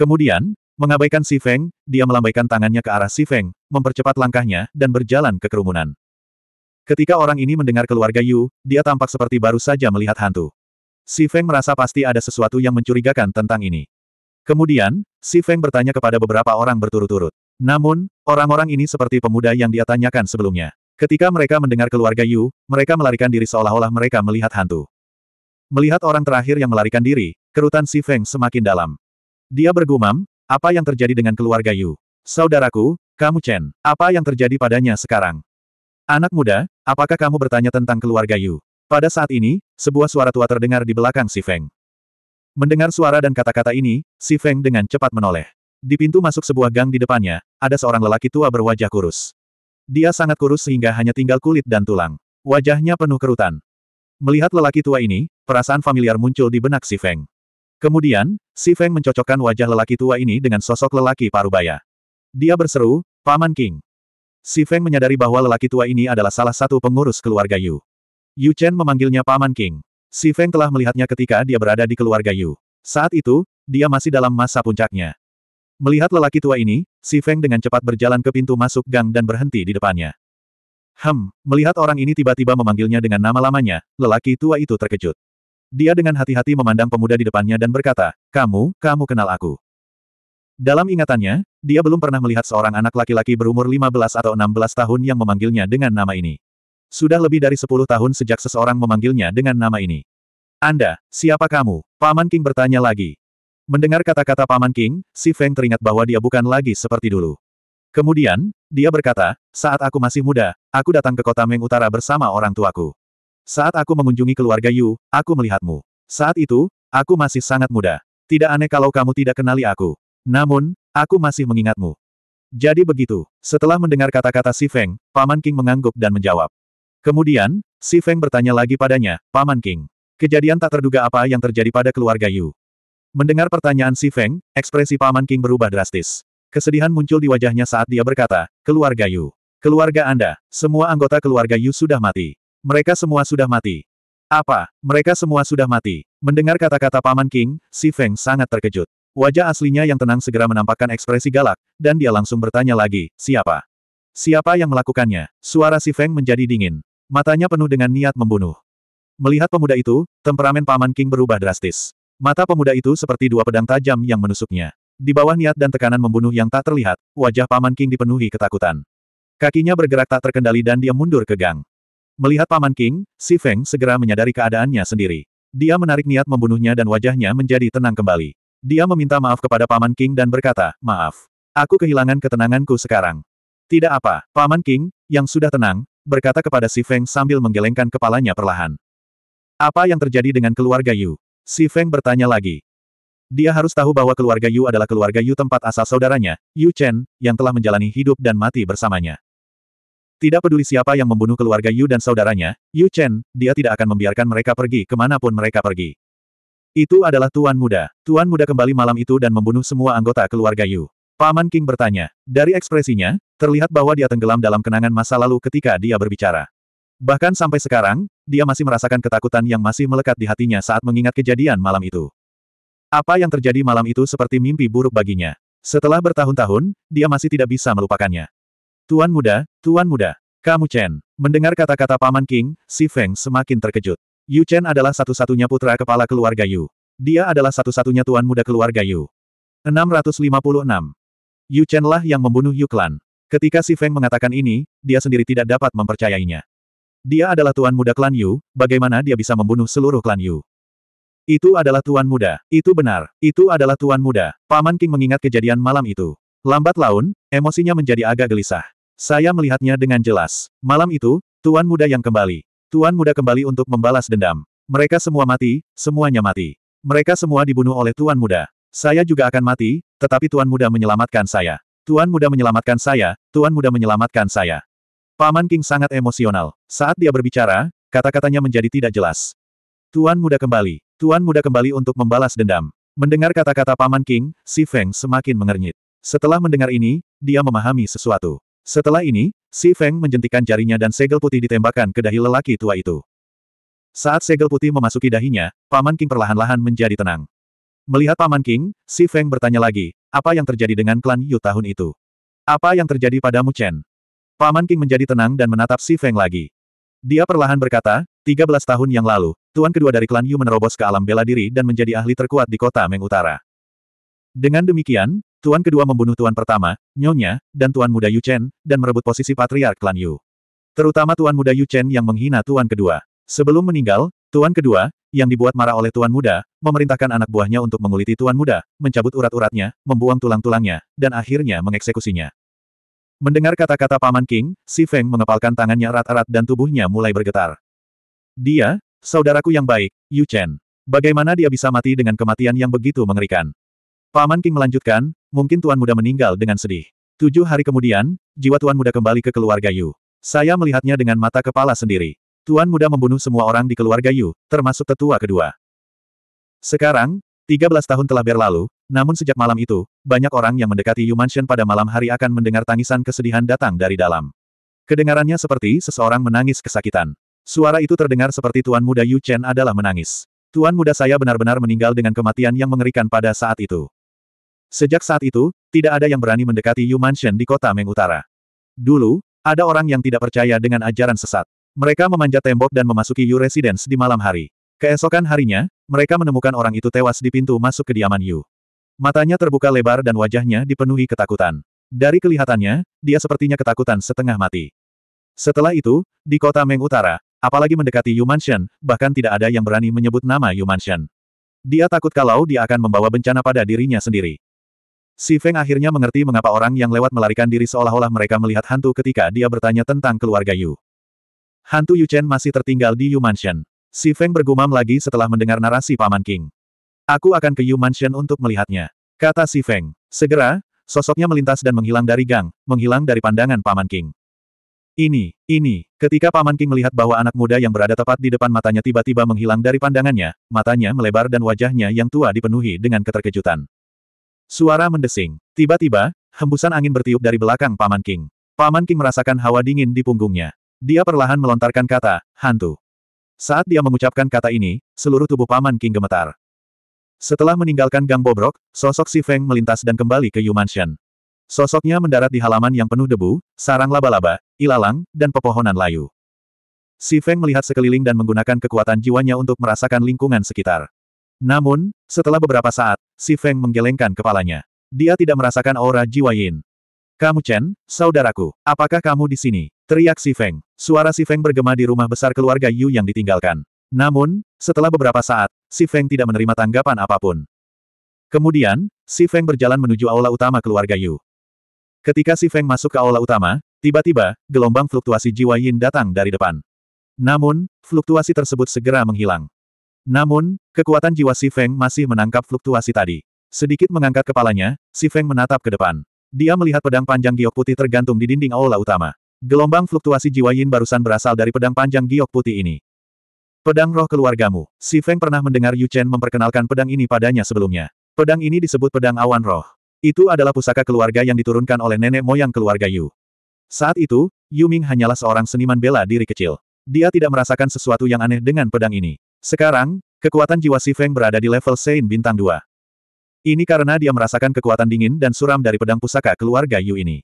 Speaker 1: Kemudian, mengabaikan Si Feng, dia melambaikan tangannya ke arah Si Feng, mempercepat langkahnya, dan berjalan ke kerumunan. Ketika orang ini mendengar keluarga Yu, dia tampak seperti baru saja melihat hantu. Si Feng merasa pasti ada sesuatu yang mencurigakan tentang ini. Kemudian, Si Feng bertanya kepada beberapa orang berturut-turut. Namun, orang-orang ini seperti pemuda yang dia tanyakan sebelumnya. Ketika mereka mendengar keluarga Yu, mereka melarikan diri seolah-olah mereka melihat hantu. Melihat orang terakhir yang melarikan diri, kerutan Si Feng semakin dalam. Dia bergumam, apa yang terjadi dengan keluarga Yu? Saudaraku, kamu Chen, apa yang terjadi padanya sekarang? Anak muda, apakah kamu bertanya tentang keluarga Yu? Pada saat ini, sebuah suara tua terdengar di belakang Si Feng. Mendengar suara dan kata-kata ini, Si Feng dengan cepat menoleh. Di pintu masuk sebuah gang di depannya, ada seorang lelaki tua berwajah kurus. Dia sangat kurus sehingga hanya tinggal kulit dan tulang. Wajahnya penuh kerutan. Melihat lelaki tua ini, perasaan familiar muncul di benak Si Feng. Kemudian, Si Feng mencocokkan wajah lelaki tua ini dengan sosok lelaki parubaya. Dia berseru, Paman King. Si Feng menyadari bahwa lelaki tua ini adalah salah satu pengurus keluarga Yu. Yu Chen memanggilnya Paman King. Si Feng telah melihatnya ketika dia berada di keluarga Yu. Saat itu, dia masih dalam masa puncaknya. Melihat lelaki tua ini, Si Feng dengan cepat berjalan ke pintu masuk gang dan berhenti di depannya. Hem, melihat orang ini tiba-tiba memanggilnya dengan nama lamanya, lelaki tua itu terkejut. Dia dengan hati-hati memandang pemuda di depannya dan berkata, Kamu, kamu kenal aku. Dalam ingatannya, dia belum pernah melihat seorang anak laki-laki berumur 15 atau 16 tahun yang memanggilnya dengan nama ini. Sudah lebih dari sepuluh tahun sejak seseorang memanggilnya dengan nama ini. Anda, siapa kamu? Paman King bertanya lagi. Mendengar kata-kata Paman King, si Feng teringat bahwa dia bukan lagi seperti dulu. Kemudian, dia berkata, saat aku masih muda, aku datang ke kota Meng Utara bersama orang tuaku. Saat aku mengunjungi keluarga Yu, aku melihatmu. Saat itu, aku masih sangat muda. Tidak aneh kalau kamu tidak kenali aku. Namun, aku masih mengingatmu. Jadi begitu. Setelah mendengar kata-kata si Feng, Paman King mengangguk dan menjawab. Kemudian, Si Feng bertanya lagi padanya, Paman King. Kejadian tak terduga apa yang terjadi pada keluarga Yu. Mendengar pertanyaan Si Feng, ekspresi Paman King berubah drastis. Kesedihan muncul di wajahnya saat dia berkata, keluarga Yu. Keluarga Anda, semua anggota keluarga Yu sudah mati. Mereka semua sudah mati. Apa, mereka semua sudah mati. Mendengar kata-kata Paman King, Si Feng sangat terkejut. Wajah aslinya yang tenang segera menampakkan ekspresi galak, dan dia langsung bertanya lagi, siapa? Siapa yang melakukannya? Suara Si Feng menjadi dingin. Matanya penuh dengan niat membunuh. Melihat pemuda itu, temperamen Paman King berubah drastis. Mata pemuda itu seperti dua pedang tajam yang menusuknya. Di bawah niat dan tekanan membunuh yang tak terlihat, wajah Paman King dipenuhi ketakutan. Kakinya bergerak tak terkendali dan dia mundur ke gang. Melihat Paman King, Si Feng segera menyadari keadaannya sendiri. Dia menarik niat membunuhnya dan wajahnya menjadi tenang kembali. Dia meminta maaf kepada Paman King dan berkata, maaf. Aku kehilangan ketenanganku sekarang. Tidak apa, Paman King, yang sudah tenang, berkata kepada Si Feng sambil menggelengkan kepalanya perlahan. Apa yang terjadi dengan keluarga Yu? Si Feng bertanya lagi. Dia harus tahu bahwa keluarga Yu adalah keluarga Yu tempat asal saudaranya, Yu Chen, yang telah menjalani hidup dan mati bersamanya. Tidak peduli siapa yang membunuh keluarga Yu dan saudaranya, Yu Chen, dia tidak akan membiarkan mereka pergi kemanapun mereka pergi. Itu adalah Tuan Muda. Tuan Muda kembali malam itu dan membunuh semua anggota keluarga Yu. Paman King bertanya. Dari ekspresinya, terlihat bahwa dia tenggelam dalam kenangan masa lalu ketika dia berbicara. Bahkan sampai sekarang, dia masih merasakan ketakutan yang masih melekat di hatinya saat mengingat kejadian malam itu. Apa yang terjadi malam itu seperti mimpi buruk baginya. Setelah bertahun-tahun, dia masih tidak bisa melupakannya. Tuan muda, tuan muda, kamu Chen. Mendengar kata-kata Paman King, si Feng semakin terkejut. Yu Chen adalah satu-satunya putra kepala keluarga Yu. Dia adalah satu-satunya tuan muda keluarga Yu. 656. Yu Chen lah yang membunuh Yu Clan. Ketika Si Feng mengatakan ini, dia sendiri tidak dapat mempercayainya. Dia adalah tuan muda klan Yu, bagaimana dia bisa membunuh seluruh klan Yu? Itu adalah tuan muda, itu benar, itu adalah tuan muda. Paman King mengingat kejadian malam itu. Lambat laun, emosinya menjadi agak gelisah. Saya melihatnya dengan jelas. Malam itu, tuan muda yang kembali. Tuan muda kembali untuk membalas dendam. Mereka semua mati, semuanya mati. Mereka semua dibunuh oleh tuan muda. Saya juga akan mati, tetapi Tuan Muda menyelamatkan saya. Tuan Muda menyelamatkan saya, Tuan Muda menyelamatkan saya. Paman King sangat emosional. Saat dia berbicara, kata-katanya menjadi tidak jelas. Tuan Muda kembali. Tuan Muda kembali untuk membalas dendam. Mendengar kata-kata Paman King, Si Feng semakin mengernyit. Setelah mendengar ini, dia memahami sesuatu. Setelah ini, Si Feng menjentikan jarinya dan segel putih ditembakkan ke dahi lelaki tua itu. Saat segel putih memasuki dahinya, Paman King perlahan-lahan menjadi tenang. Melihat Paman King, Si Feng bertanya lagi, apa yang terjadi dengan klan Yu tahun itu? Apa yang terjadi pada Mu Chen? Paman King menjadi tenang dan menatap Si Feng lagi. Dia perlahan berkata, 13 tahun yang lalu, tuan kedua dari klan Yu menerobos ke alam bela diri dan menjadi ahli terkuat di kota Meng Utara. Dengan demikian, tuan kedua membunuh tuan pertama, Nyonya, dan tuan muda Yu Chen, dan merebut posisi patriark klan Yu. Terutama tuan muda Yu Chen yang menghina tuan kedua. Sebelum meninggal, Tuan kedua, yang dibuat marah oleh Tuan Muda, memerintahkan anak buahnya untuk menguliti Tuan Muda, mencabut urat-uratnya, membuang tulang-tulangnya, dan akhirnya mengeksekusinya. Mendengar kata-kata Paman King, Si Feng mengepalkan tangannya erat-erat dan tubuhnya mulai bergetar. Dia, saudaraku yang baik, Yu Chen. Bagaimana dia bisa mati dengan kematian yang begitu mengerikan? Paman King melanjutkan, mungkin Tuan Muda meninggal dengan sedih. Tujuh hari kemudian, jiwa Tuan Muda kembali ke keluarga Yu. Saya melihatnya dengan mata kepala sendiri. Tuan muda membunuh semua orang di keluarga Yu, termasuk tetua kedua. Sekarang, 13 tahun telah berlalu, namun sejak malam itu, banyak orang yang mendekati Yu Mansion pada malam hari akan mendengar tangisan kesedihan datang dari dalam. Kedengarannya seperti seseorang menangis kesakitan. Suara itu terdengar seperti Tuan Muda Yu Chen adalah menangis. Tuan Muda saya benar-benar meninggal dengan kematian yang mengerikan pada saat itu. Sejak saat itu, tidak ada yang berani mendekati Yu Mansion di kota Meng Utara. Dulu, ada orang yang tidak percaya dengan ajaran sesat. Mereka memanjat tembok dan memasuki Yu Residence di malam hari. Keesokan harinya, mereka menemukan orang itu tewas di pintu masuk kediaman Yu. Matanya terbuka lebar dan wajahnya dipenuhi ketakutan. Dari kelihatannya, dia sepertinya ketakutan setengah mati. Setelah itu, di kota Meng Utara, apalagi mendekati Yu Mansion, bahkan tidak ada yang berani menyebut nama Yu Mansion. Dia takut kalau dia akan membawa bencana pada dirinya sendiri. Si Feng akhirnya mengerti mengapa orang yang lewat melarikan diri seolah-olah mereka melihat hantu ketika dia bertanya tentang keluarga Yu. Hantu Yu Chen masih tertinggal di Yu Mansion. Si Feng bergumam lagi setelah mendengar narasi Paman King. Aku akan ke Yu Mansion untuk melihatnya. Kata si Feng. Segera, sosoknya melintas dan menghilang dari gang, menghilang dari pandangan Paman King. Ini, ini, ketika Paman King melihat bahwa anak muda yang berada tepat di depan matanya tiba-tiba menghilang dari pandangannya, matanya melebar dan wajahnya yang tua dipenuhi dengan keterkejutan. Suara mendesing. Tiba-tiba, hembusan angin bertiup dari belakang Paman King. Paman King merasakan hawa dingin di punggungnya. Dia perlahan melontarkan kata, hantu. Saat dia mengucapkan kata ini, seluruh tubuh Paman King gemetar. Setelah meninggalkan Gang Bobrok, sosok Si Feng melintas dan kembali ke Yu Mansion. Sosoknya mendarat di halaman yang penuh debu, sarang laba-laba, ilalang, dan pepohonan layu. Si Feng melihat sekeliling dan menggunakan kekuatan jiwanya untuk merasakan lingkungan sekitar. Namun, setelah beberapa saat, Si Feng menggelengkan kepalanya. Dia tidak merasakan aura jiwa Yin. Kamu Chen, saudaraku, apakah kamu di sini? Teriak si Feng. Suara si Feng bergema di rumah besar keluarga Yu yang ditinggalkan. Namun, setelah beberapa saat, si Feng tidak menerima tanggapan apapun. Kemudian, si Feng berjalan menuju aula utama keluarga Yu. Ketika si Feng masuk ke aula utama, tiba-tiba, gelombang fluktuasi jiwa Yin datang dari depan. Namun, fluktuasi tersebut segera menghilang. Namun, kekuatan jiwa si Feng masih menangkap fluktuasi tadi. Sedikit mengangkat kepalanya, si Feng menatap ke depan. Dia melihat pedang panjang giok putih tergantung di dinding aula utama. Gelombang fluktuasi jiwa Yin barusan berasal dari pedang panjang giok putih ini. Pedang roh keluargamu. Si Feng pernah mendengar Yu Chen memperkenalkan pedang ini padanya sebelumnya. Pedang ini disebut pedang awan roh. Itu adalah pusaka keluarga yang diturunkan oleh nenek moyang keluarga Yu. Saat itu, Yu Ming hanyalah seorang seniman bela diri kecil. Dia tidak merasakan sesuatu yang aneh dengan pedang ini. Sekarang, kekuatan jiwa Si Feng berada di level Sein bintang 2. Ini karena dia merasakan kekuatan dingin dan suram dari pedang pusaka keluarga Yu ini.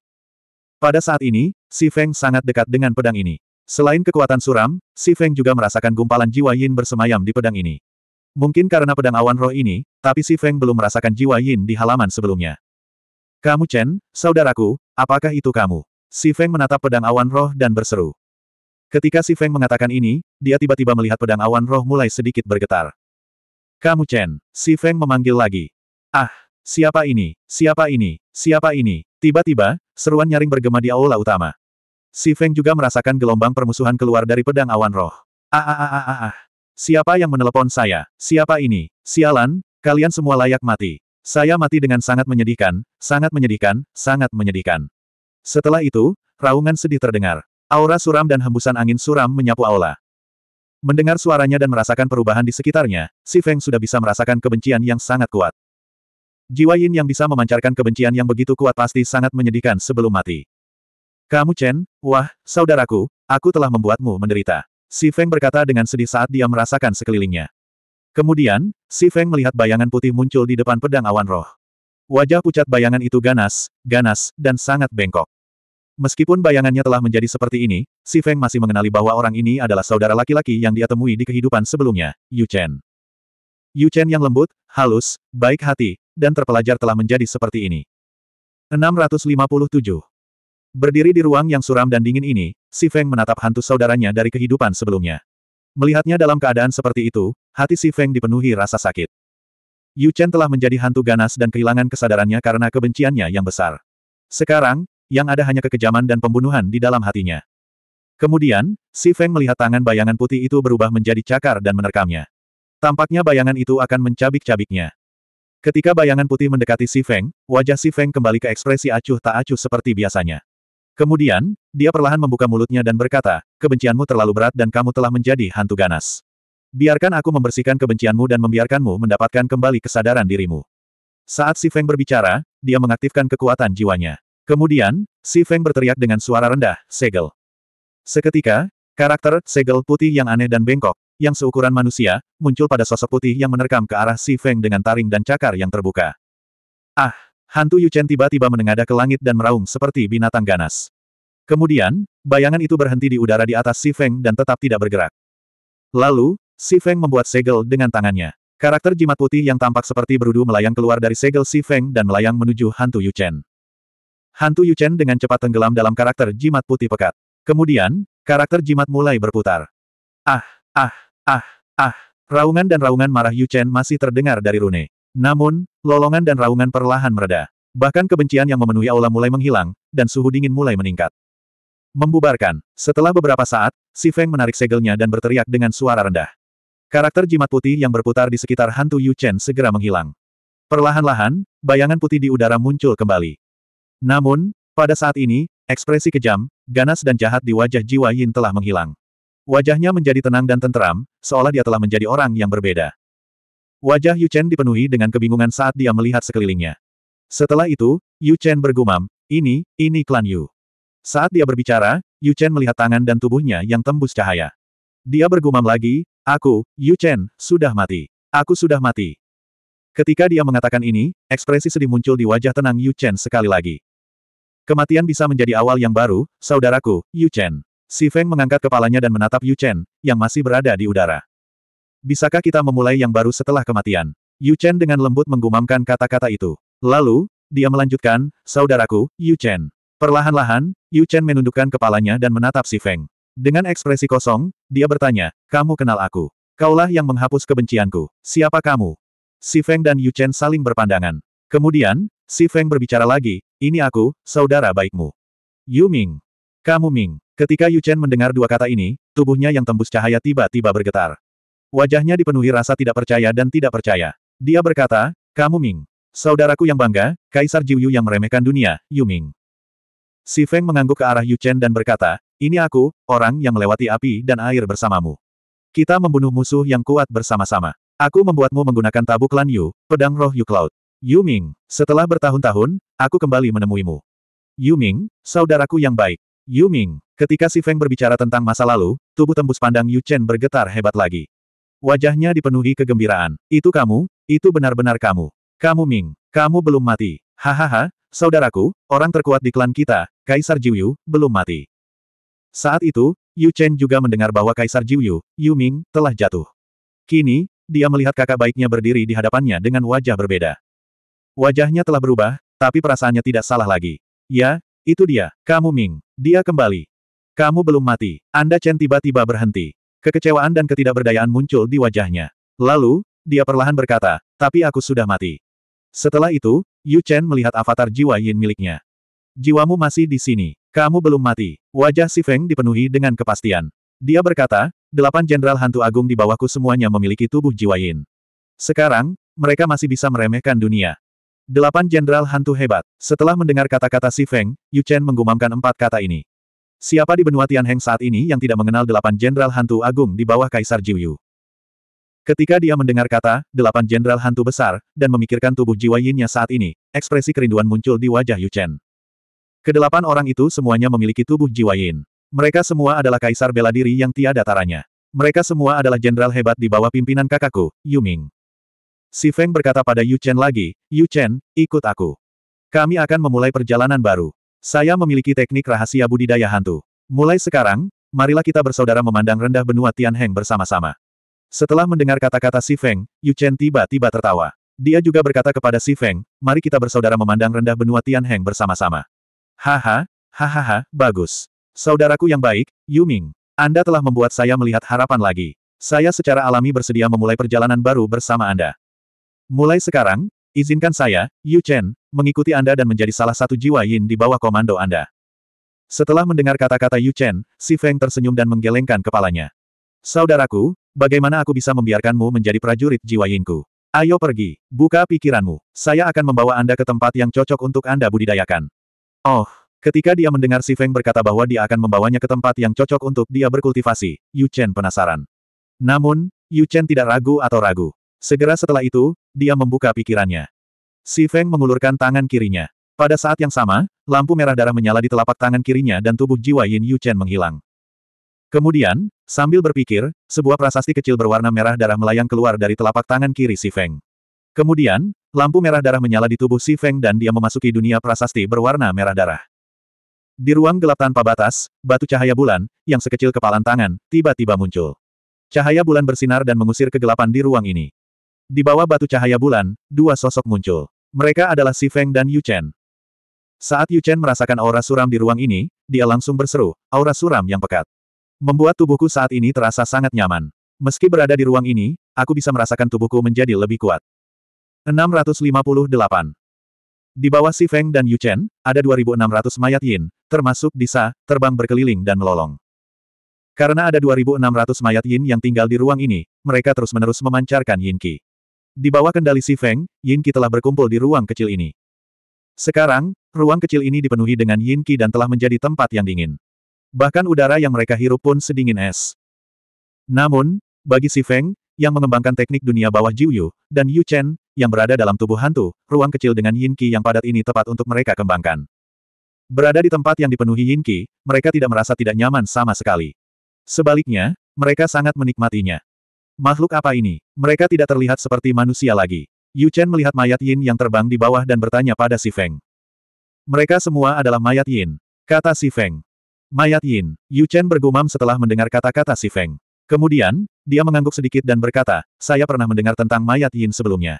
Speaker 1: Pada saat ini, Si Feng sangat dekat dengan pedang ini. Selain kekuatan suram, Si Feng juga merasakan gumpalan jiwa Yin bersemayam di pedang ini. Mungkin karena pedang awan roh ini, tapi Si Feng belum merasakan jiwa Yin di halaman sebelumnya. Kamu Chen, saudaraku, apakah itu kamu? Si Feng menatap pedang awan roh dan berseru. Ketika Si Feng mengatakan ini, dia tiba-tiba melihat pedang awan roh mulai sedikit bergetar. Kamu Chen, Si Feng memanggil lagi. Ah, siapa ini, siapa ini, siapa ini? Tiba-tiba, seruan nyaring bergema di aula utama. Si Feng juga merasakan gelombang permusuhan keluar dari pedang awan roh. Ah ah ah ah ah. ah. Siapa yang menelepon saya? Siapa ini? Sialan, kalian semua layak mati. Saya mati dengan sangat menyedihkan, sangat menyedihkan, sangat menyedihkan. Setelah itu, raungan sedih terdengar. Aura suram dan hembusan angin suram menyapu aula. Mendengar suaranya dan merasakan perubahan di sekitarnya, si Feng sudah bisa merasakan kebencian yang sangat kuat. Jiwa Yin yang bisa memancarkan kebencian yang begitu kuat pasti sangat menyedihkan sebelum mati. Kamu Chen, wah, saudaraku, aku telah membuatmu menderita. Si Feng berkata dengan sedih saat dia merasakan sekelilingnya. Kemudian, si Feng melihat bayangan putih muncul di depan pedang awan roh. Wajah pucat bayangan itu ganas, ganas, dan sangat bengkok. Meskipun bayangannya telah menjadi seperti ini, si Feng masih mengenali bahwa orang ini adalah saudara laki-laki yang dia temui di kehidupan sebelumnya, Yu Chen. Yu Chen yang lembut, halus, baik hati, dan terpelajar telah menjadi seperti ini. 657 Berdiri di ruang yang suram dan dingin ini, Si Feng menatap hantu saudaranya dari kehidupan sebelumnya. Melihatnya dalam keadaan seperti itu, hati Si Feng dipenuhi rasa sakit. Yu Chen telah menjadi hantu ganas dan kehilangan kesadarannya karena kebenciannya yang besar. Sekarang, yang ada hanya kekejaman dan pembunuhan di dalam hatinya. Kemudian, Si Feng melihat tangan bayangan putih itu berubah menjadi cakar dan menerkamnya. Tampaknya bayangan itu akan mencabik-cabiknya. Ketika bayangan putih mendekati Si Feng, wajah Si Feng kembali ke ekspresi acuh tak acuh seperti biasanya. Kemudian, dia perlahan membuka mulutnya dan berkata, kebencianmu terlalu berat dan kamu telah menjadi hantu ganas. Biarkan aku membersihkan kebencianmu dan membiarkanmu mendapatkan kembali kesadaran dirimu. Saat Si Feng berbicara, dia mengaktifkan kekuatan jiwanya. Kemudian, Si Feng berteriak dengan suara rendah, segel. Seketika, karakter segel putih yang aneh dan bengkok, yang seukuran manusia, muncul pada sosok putih yang menerkam ke arah Si Feng dengan taring dan cakar yang terbuka. Ah! Hantu Yuchen tiba-tiba menengadah ke langit dan meraung seperti binatang ganas. Kemudian, bayangan itu berhenti di udara di atas Si Feng dan tetap tidak bergerak. Lalu, Si Feng membuat segel dengan tangannya. Karakter jimat putih yang tampak seperti berudu melayang keluar dari segel Si Feng dan melayang menuju hantu Yuchen. Hantu Yuchen dengan cepat tenggelam dalam karakter jimat putih pekat. Kemudian, karakter jimat mulai berputar. Ah, ah, ah, ah. Raungan dan raungan marah Yuchen masih terdengar dari Rune. Namun, lolongan dan raungan perlahan mereda. Bahkan kebencian yang memenuhi aula mulai menghilang, dan suhu dingin mulai meningkat. Membubarkan. Setelah beberapa saat, Si Feng menarik segelnya dan berteriak dengan suara rendah. Karakter jimat putih yang berputar di sekitar hantu Yu Chen segera menghilang. Perlahan-lahan, bayangan putih di udara muncul kembali. Namun, pada saat ini, ekspresi kejam, ganas dan jahat di wajah Jiwa Yin telah menghilang. Wajahnya menjadi tenang dan tenteram, seolah dia telah menjadi orang yang berbeda. Wajah Yu Chen dipenuhi dengan kebingungan saat dia melihat sekelilingnya. Setelah itu, Yu Chen bergumam, ini, ini klan Yu. Saat dia berbicara, Yu Chen melihat tangan dan tubuhnya yang tembus cahaya. Dia bergumam lagi, aku, Yu Chen, sudah mati. Aku sudah mati. Ketika dia mengatakan ini, ekspresi sedih muncul di wajah tenang Yu Chen sekali lagi. Kematian bisa menjadi awal yang baru, saudaraku, Yu Chen. Si Feng mengangkat kepalanya dan menatap Yu Chen, yang masih berada di udara. Bisakah kita memulai yang baru setelah kematian? Yu Chen dengan lembut menggumamkan kata-kata itu. Lalu, dia melanjutkan, Saudaraku, Yu Chen. Perlahan-lahan, Yu Chen menundukkan kepalanya dan menatap si Feng. Dengan ekspresi kosong, dia bertanya, Kamu kenal aku. Kaulah yang menghapus kebencianku. Siapa kamu? Si Feng dan Yu Chen saling berpandangan. Kemudian, si Feng berbicara lagi, Ini aku, saudara baikmu. Yu Ming. Kamu Ming. Ketika Yu Chen mendengar dua kata ini, tubuhnya yang tembus cahaya tiba-tiba bergetar. Wajahnya dipenuhi rasa tidak percaya dan tidak percaya. Dia berkata, kamu Ming. Saudaraku yang bangga, Kaisar Jiuyu yang meremehkan dunia, Yu Ming. Si Feng mengangguk ke arah Yu Chen dan berkata, ini aku, orang yang melewati api dan air bersamamu. Kita membunuh musuh yang kuat bersama-sama. Aku membuatmu menggunakan tabu klan Yu, pedang roh Yu Cloud. Yu Ming, setelah bertahun-tahun, aku kembali menemuimu. Yu Ming, saudaraku yang baik. Yu Ming, ketika Si Feng berbicara tentang masa lalu, tubuh tembus pandang Yu Chen bergetar hebat lagi. Wajahnya dipenuhi kegembiraan. Itu kamu, itu benar-benar kamu. Kamu Ming, kamu belum mati. Hahaha, saudaraku, orang terkuat di klan kita, Kaisar Jiuyu, belum mati. Saat itu, Yu Chen juga mendengar bahwa Kaisar Jiuyu, Yu Ming, telah jatuh. Kini, dia melihat kakak baiknya berdiri di hadapannya dengan wajah berbeda. Wajahnya telah berubah, tapi perasaannya tidak salah lagi. Ya, itu dia, kamu Ming. Dia kembali. Kamu belum mati. Anda Chen tiba-tiba berhenti. Kekecewaan dan ketidakberdayaan muncul di wajahnya. Lalu, dia perlahan berkata, tapi aku sudah mati. Setelah itu, Yu Chen melihat avatar jiwa Yin miliknya. Jiwamu masih di sini. Kamu belum mati. Wajah Si Feng dipenuhi dengan kepastian. Dia berkata, delapan jenderal hantu agung di bawahku semuanya memiliki tubuh jiwa Yin. Sekarang, mereka masih bisa meremehkan dunia. Delapan jenderal hantu hebat. Setelah mendengar kata-kata Si Feng, Yu Chen menggumamkan empat kata ini. Siapa di benua Tianheng saat ini yang tidak mengenal delapan jenderal hantu agung di bawah Kaisar Jiuyu? Ketika dia mendengar kata, delapan jenderal hantu besar, dan memikirkan tubuh jiwa yinnya saat ini, ekspresi kerinduan muncul di wajah Yu Chen. Kedelapan orang itu semuanya memiliki tubuh jiwa yin. Mereka semua adalah kaisar bela diri yang tiada taranya. Mereka semua adalah jenderal hebat di bawah pimpinan kakakku, Yu Ming. Si Feng berkata pada Yu Chen lagi, Yu Chen, ikut aku. Kami akan memulai perjalanan baru. Saya memiliki teknik rahasia budidaya hantu. Mulai sekarang, marilah kita bersaudara memandang rendah benua Tianheng bersama-sama. Setelah mendengar kata-kata Si Feng, Yu Chen tiba-tiba tertawa. Dia juga berkata kepada Si Feng, mari kita bersaudara memandang rendah benua Tianheng bersama-sama. Haha, hahaha, bagus. Saudaraku yang baik, Yu Ming. Anda telah membuat saya melihat harapan lagi. Saya secara alami bersedia memulai perjalanan baru bersama Anda. Mulai sekarang, izinkan saya, Yu Chen, mengikuti Anda dan menjadi salah satu jiwa yin di bawah komando Anda. Setelah mendengar kata-kata Yu Chen, Si Feng tersenyum dan menggelengkan kepalanya. Saudaraku, bagaimana aku bisa membiarkanmu menjadi prajurit jiwa yinku? Ayo pergi, buka pikiranmu. Saya akan membawa Anda ke tempat yang cocok untuk Anda budidayakan. Oh, ketika dia mendengar Si Feng berkata bahwa dia akan membawanya ke tempat yang cocok untuk dia berkultivasi, Yu Chen penasaran. Namun, Yu Chen tidak ragu atau ragu. Segera setelah itu, dia membuka pikirannya. Si Feng mengulurkan tangan kirinya. Pada saat yang sama, lampu merah darah menyala di telapak tangan kirinya dan tubuh jiwa Yin Chen menghilang. Kemudian, sambil berpikir, sebuah prasasti kecil berwarna merah darah melayang keluar dari telapak tangan kiri Si Feng. Kemudian, lampu merah darah menyala di tubuh Si Feng dan dia memasuki dunia prasasti berwarna merah darah. Di ruang gelap tanpa batas, batu cahaya bulan, yang sekecil kepalan tangan, tiba-tiba muncul. Cahaya bulan bersinar dan mengusir kegelapan di ruang ini. Di bawah batu cahaya bulan, dua sosok muncul. Mereka adalah Si Feng dan Yu Chen. Saat Yu Chen merasakan aura suram di ruang ini, dia langsung berseru, aura suram yang pekat. Membuat tubuhku saat ini terasa sangat nyaman. Meski berada di ruang ini, aku bisa merasakan tubuhku menjadi lebih kuat. 658. Di bawah Si Feng dan Yu Chen, ada 2.600 mayat yin, termasuk Disa, terbang berkeliling dan melolong. Karena ada 2.600 mayat yin yang tinggal di ruang ini, mereka terus-menerus memancarkan yin qi. Di bawah kendali Si Feng, Yin Qi telah berkumpul di ruang kecil ini. Sekarang, ruang kecil ini dipenuhi dengan Yin Qi dan telah menjadi tempat yang dingin. Bahkan udara yang mereka hirup pun sedingin es. Namun, bagi Si Feng, yang mengembangkan teknik dunia bawah Jiu Yu, dan Yu Chen, yang berada dalam tubuh hantu, ruang kecil dengan Yin Qi yang padat ini tepat untuk mereka kembangkan. Berada di tempat yang dipenuhi Yin Qi, mereka tidak merasa tidak nyaman sama sekali. Sebaliknya, mereka sangat menikmatinya. Makhluk apa ini? Mereka tidak terlihat seperti manusia lagi. Yu Chen melihat mayat Yin yang terbang di bawah dan bertanya pada Si Feng. Mereka semua adalah mayat Yin. Kata Si Feng. Mayat Yin. Yu Chen bergumam setelah mendengar kata-kata Si Feng. Kemudian, dia mengangguk sedikit dan berkata, saya pernah mendengar tentang mayat Yin sebelumnya.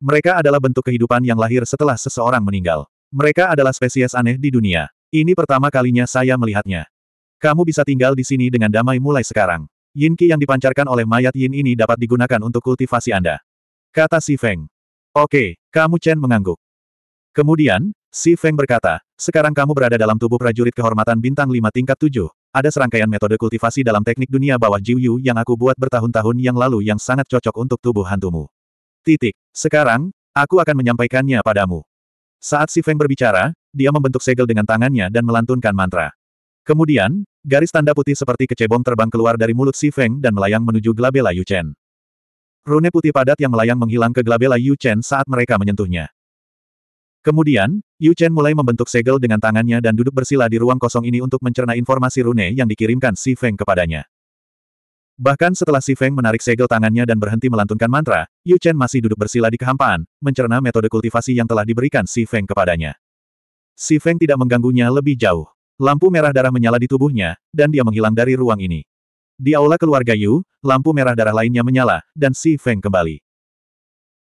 Speaker 1: Mereka adalah bentuk kehidupan yang lahir setelah seseorang meninggal. Mereka adalah spesies aneh di dunia. Ini pertama kalinya saya melihatnya. Kamu bisa tinggal di sini dengan damai mulai sekarang. Yin Qi yang dipancarkan oleh mayat Yin ini dapat digunakan untuk kultivasi Anda. Kata Si Feng. Oke, kamu Chen mengangguk. Kemudian, Si Feng berkata, sekarang kamu berada dalam tubuh prajurit kehormatan bintang 5 tingkat 7. Ada serangkaian metode kultivasi dalam teknik dunia bawah Jiu Yu yang aku buat bertahun-tahun yang lalu yang sangat cocok untuk tubuh hantumu. Titik. Sekarang, aku akan menyampaikannya padamu. Saat Si Feng berbicara, dia membentuk segel dengan tangannya dan melantunkan mantra. Kemudian, garis tanda putih seperti kecebong terbang keluar dari mulut Si Feng dan melayang menuju Glabella Yu Chen. Rune putih padat yang melayang menghilang ke Glabella Yu Chen saat mereka menyentuhnya. Kemudian, Yu Chen mulai membentuk segel dengan tangannya dan duduk bersila di ruang kosong ini untuk mencerna informasi rune yang dikirimkan Si Feng kepadanya. Bahkan setelah Si Feng menarik segel tangannya dan berhenti melantunkan mantra, Yu Chen masih duduk bersila di kehampaan, mencerna metode kultivasi yang telah diberikan Si Feng kepadanya. Si Feng tidak mengganggunya lebih jauh. Lampu merah darah menyala di tubuhnya, dan dia menghilang dari ruang ini. Di aula keluarga Yu, lampu merah darah lainnya menyala, dan Si Feng kembali.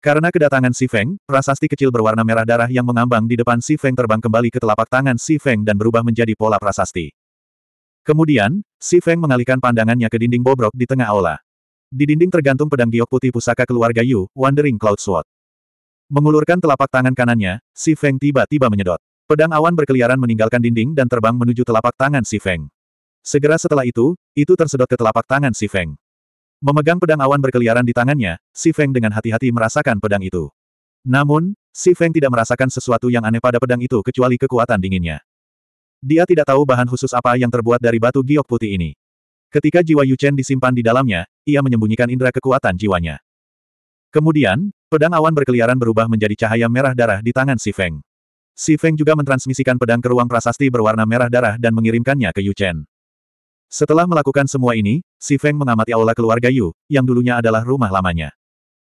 Speaker 1: Karena kedatangan Si Feng, prasasti kecil berwarna merah darah yang mengambang di depan Si Feng terbang kembali ke telapak tangan Si Feng dan berubah menjadi pola prasasti. Kemudian, Si Feng mengalihkan pandangannya ke dinding bobrok di tengah aula. Di dinding tergantung pedang giok putih pusaka keluarga Yu, Wandering Cloud Sword. Mengulurkan telapak tangan kanannya, Si Feng tiba-tiba menyedot. Pedang awan berkeliaran meninggalkan dinding dan terbang menuju telapak tangan si Feng. Segera setelah itu, itu tersedot ke telapak tangan si Feng. Memegang pedang awan berkeliaran di tangannya, si Feng dengan hati-hati merasakan pedang itu. Namun, si Feng tidak merasakan sesuatu yang aneh pada pedang itu kecuali kekuatan dinginnya. Dia tidak tahu bahan khusus apa yang terbuat dari batu giok putih ini. Ketika jiwa Yu Chen disimpan di dalamnya, ia menyembunyikan indera kekuatan jiwanya. Kemudian, pedang awan berkeliaran berubah menjadi cahaya merah darah di tangan si Feng. Si Feng juga mentransmisikan pedang ke ruang prasasti berwarna merah darah dan mengirimkannya ke Yu Chen. Setelah melakukan semua ini, Si Feng mengamati aula keluarga Yu, yang dulunya adalah rumah lamanya.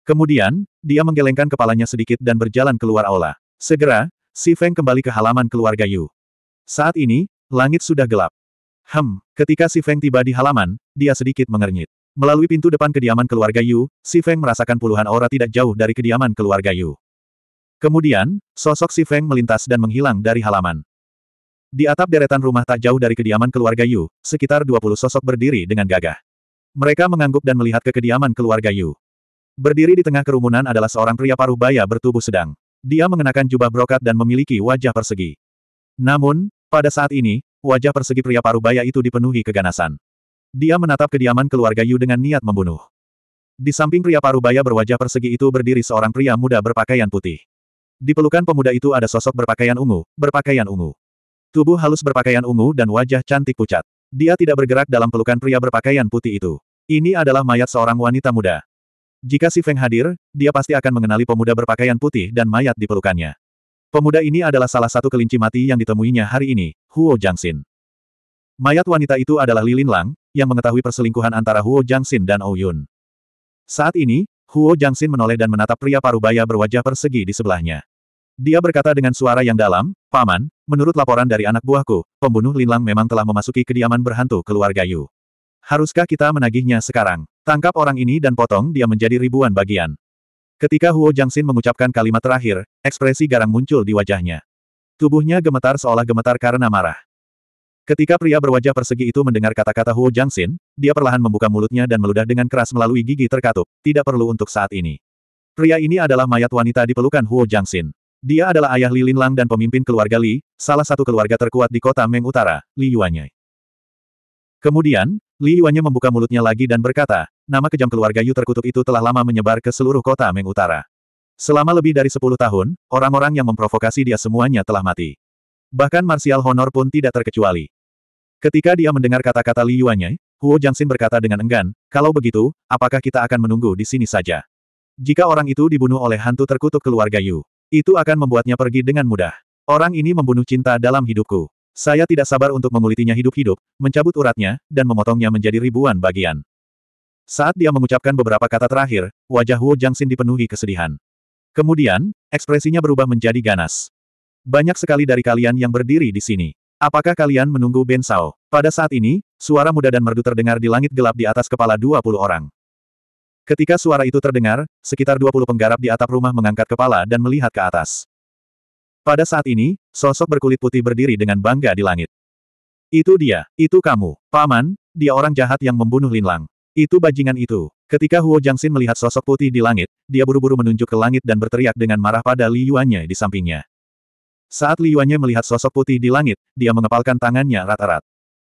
Speaker 1: Kemudian, dia menggelengkan kepalanya sedikit dan berjalan keluar aula. Segera, Si Feng kembali ke halaman keluarga Yu. Saat ini, langit sudah gelap. Hem, ketika Si Feng tiba di halaman, dia sedikit mengernyit. Melalui pintu depan kediaman keluarga Yu, Si Feng merasakan puluhan aura tidak jauh dari kediaman keluarga Yu. Kemudian, sosok si Feng melintas dan menghilang dari halaman. Di atap deretan rumah tak jauh dari kediaman keluarga Yu, sekitar 20 sosok berdiri dengan gagah. Mereka mengangguk dan melihat ke kediaman keluarga Yu. Berdiri di tengah kerumunan adalah seorang pria paruh baya bertubuh sedang. Dia mengenakan jubah brokat dan memiliki wajah persegi. Namun, pada saat ini, wajah persegi pria paruh baya itu dipenuhi keganasan. Dia menatap kediaman keluarga Yu dengan niat membunuh. Di samping pria paruh baya berwajah persegi itu berdiri seorang pria muda berpakaian putih. Di pelukan pemuda itu ada sosok berpakaian ungu, berpakaian ungu. Tubuh halus berpakaian ungu dan wajah cantik pucat. Dia tidak bergerak dalam pelukan pria berpakaian putih itu. Ini adalah mayat seorang wanita muda. Jika si Feng hadir, dia pasti akan mengenali pemuda berpakaian putih dan mayat di pelukannya. Pemuda ini adalah salah satu kelinci mati yang ditemuinya hari ini, Huo Jiangxin. Mayat wanita itu adalah Lilin Lang, yang mengetahui perselingkuhan antara Huo Jiangxin dan Ou Yun. Saat ini, Huo Jiangxin menoleh dan menatap pria parubaya berwajah persegi di sebelahnya. Dia berkata dengan suara yang dalam, Paman, menurut laporan dari anak buahku, pembunuh Linlang memang telah memasuki kediaman berhantu keluarga Yu. Haruskah kita menagihnya sekarang? Tangkap orang ini dan potong dia menjadi ribuan bagian. Ketika Huo Jiangxin mengucapkan kalimat terakhir, ekspresi garang muncul di wajahnya. Tubuhnya gemetar seolah gemetar karena marah. Ketika pria berwajah persegi itu mendengar kata-kata Huo Jiangxin, dia perlahan membuka mulutnya dan meludah dengan keras melalui gigi terkatup, tidak perlu untuk saat ini. Pria ini adalah mayat wanita di pelukan Huo Jiangxin. Dia adalah ayah Li Linlang dan pemimpin keluarga Li, salah satu keluarga terkuat di kota Meng Utara, Li Yuanye. Kemudian, Li Yuanye membuka mulutnya lagi dan berkata, nama kejam keluarga Yu terkutuk itu telah lama menyebar ke seluruh kota Meng Utara. Selama lebih dari sepuluh tahun, orang-orang yang memprovokasi dia semuanya telah mati. Bahkan Martial Honor pun tidak terkecuali. Ketika dia mendengar kata-kata Li Yuanye, Huo Jiangxin berkata dengan enggan, kalau begitu, apakah kita akan menunggu di sini saja? Jika orang itu dibunuh oleh hantu terkutuk keluarga Yu, itu akan membuatnya pergi dengan mudah. Orang ini membunuh cinta dalam hidupku. Saya tidak sabar untuk mengulitinya hidup-hidup, mencabut uratnya, dan memotongnya menjadi ribuan bagian. Saat dia mengucapkan beberapa kata terakhir, wajah Wu Jiangxin dipenuhi kesedihan. Kemudian, ekspresinya berubah menjadi ganas. Banyak sekali dari kalian yang berdiri di sini. Apakah kalian menunggu Ben Sao? Pada saat ini, suara muda dan merdu terdengar di langit gelap di atas kepala 20 orang. Ketika suara itu terdengar, sekitar 20 penggarap di atap rumah mengangkat kepala dan melihat ke atas. Pada saat ini, sosok berkulit putih berdiri dengan bangga di langit. Itu dia, itu kamu, paman, dia orang jahat yang membunuh Linlang. Itu bajingan itu. Ketika Huo Jiangxin melihat sosok putih di langit, dia buru-buru menunjuk ke langit dan berteriak dengan marah pada Li Yuannya di sampingnya. Saat Li Yuannya melihat sosok putih di langit, dia mengepalkan tangannya rata rat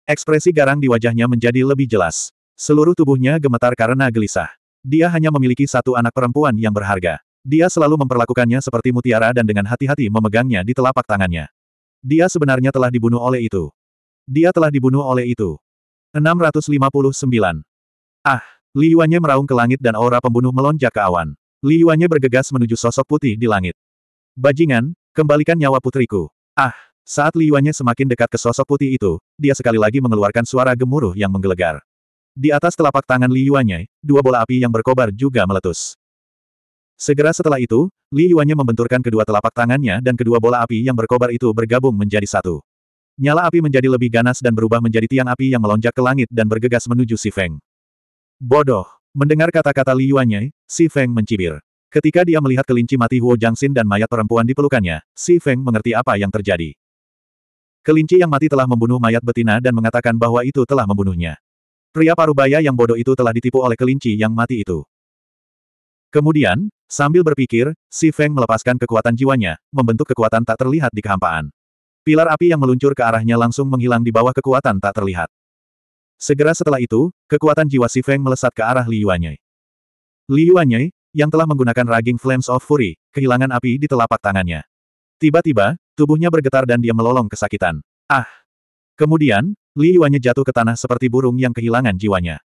Speaker 1: Ekspresi garang di wajahnya menjadi lebih jelas. Seluruh tubuhnya gemetar karena gelisah. Dia hanya memiliki satu anak perempuan yang berharga. Dia selalu memperlakukannya seperti mutiara dan dengan hati-hati memegangnya di telapak tangannya. Dia sebenarnya telah dibunuh oleh itu. Dia telah dibunuh oleh itu. 659. Ah, Yuanye meraung ke langit dan aura pembunuh melonjak ke awan. Yuanye bergegas menuju sosok putih di langit. Bajingan, kembalikan nyawa putriku. Ah, saat Yuanye semakin dekat ke sosok putih itu, dia sekali lagi mengeluarkan suara gemuruh yang menggelegar. Di atas telapak tangan Li Yuanye, dua bola api yang berkobar juga meletus. Segera setelah itu, Li Yuanye membenturkan kedua telapak tangannya dan kedua bola api yang berkobar itu bergabung menjadi satu. Nyala api menjadi lebih ganas dan berubah menjadi tiang api yang melonjak ke langit dan bergegas menuju Si Feng. Bodoh! Mendengar kata-kata Li Yuanye, Si Feng mencibir. Ketika dia melihat kelinci mati Huo Jiangxin dan mayat perempuan di pelukannya, Si Feng mengerti apa yang terjadi. Kelinci yang mati telah membunuh mayat betina dan mengatakan bahwa itu telah membunuhnya. Pria parubaya yang bodoh itu telah ditipu oleh kelinci yang mati itu. Kemudian, sambil berpikir, Si Feng melepaskan kekuatan jiwanya, membentuk kekuatan tak terlihat di kehampaan. Pilar api yang meluncur ke arahnya langsung menghilang di bawah kekuatan tak terlihat. Segera setelah itu, kekuatan jiwa Si Feng melesat ke arah Li Yuanye. Li Yuanye, yang telah menggunakan Raging Flames of Fury, kehilangan api di telapak tangannya. Tiba-tiba, tubuhnya bergetar dan dia melolong kesakitan. Ah! Kemudian, Li Yuanya jatuh ke tanah seperti burung yang kehilangan jiwanya.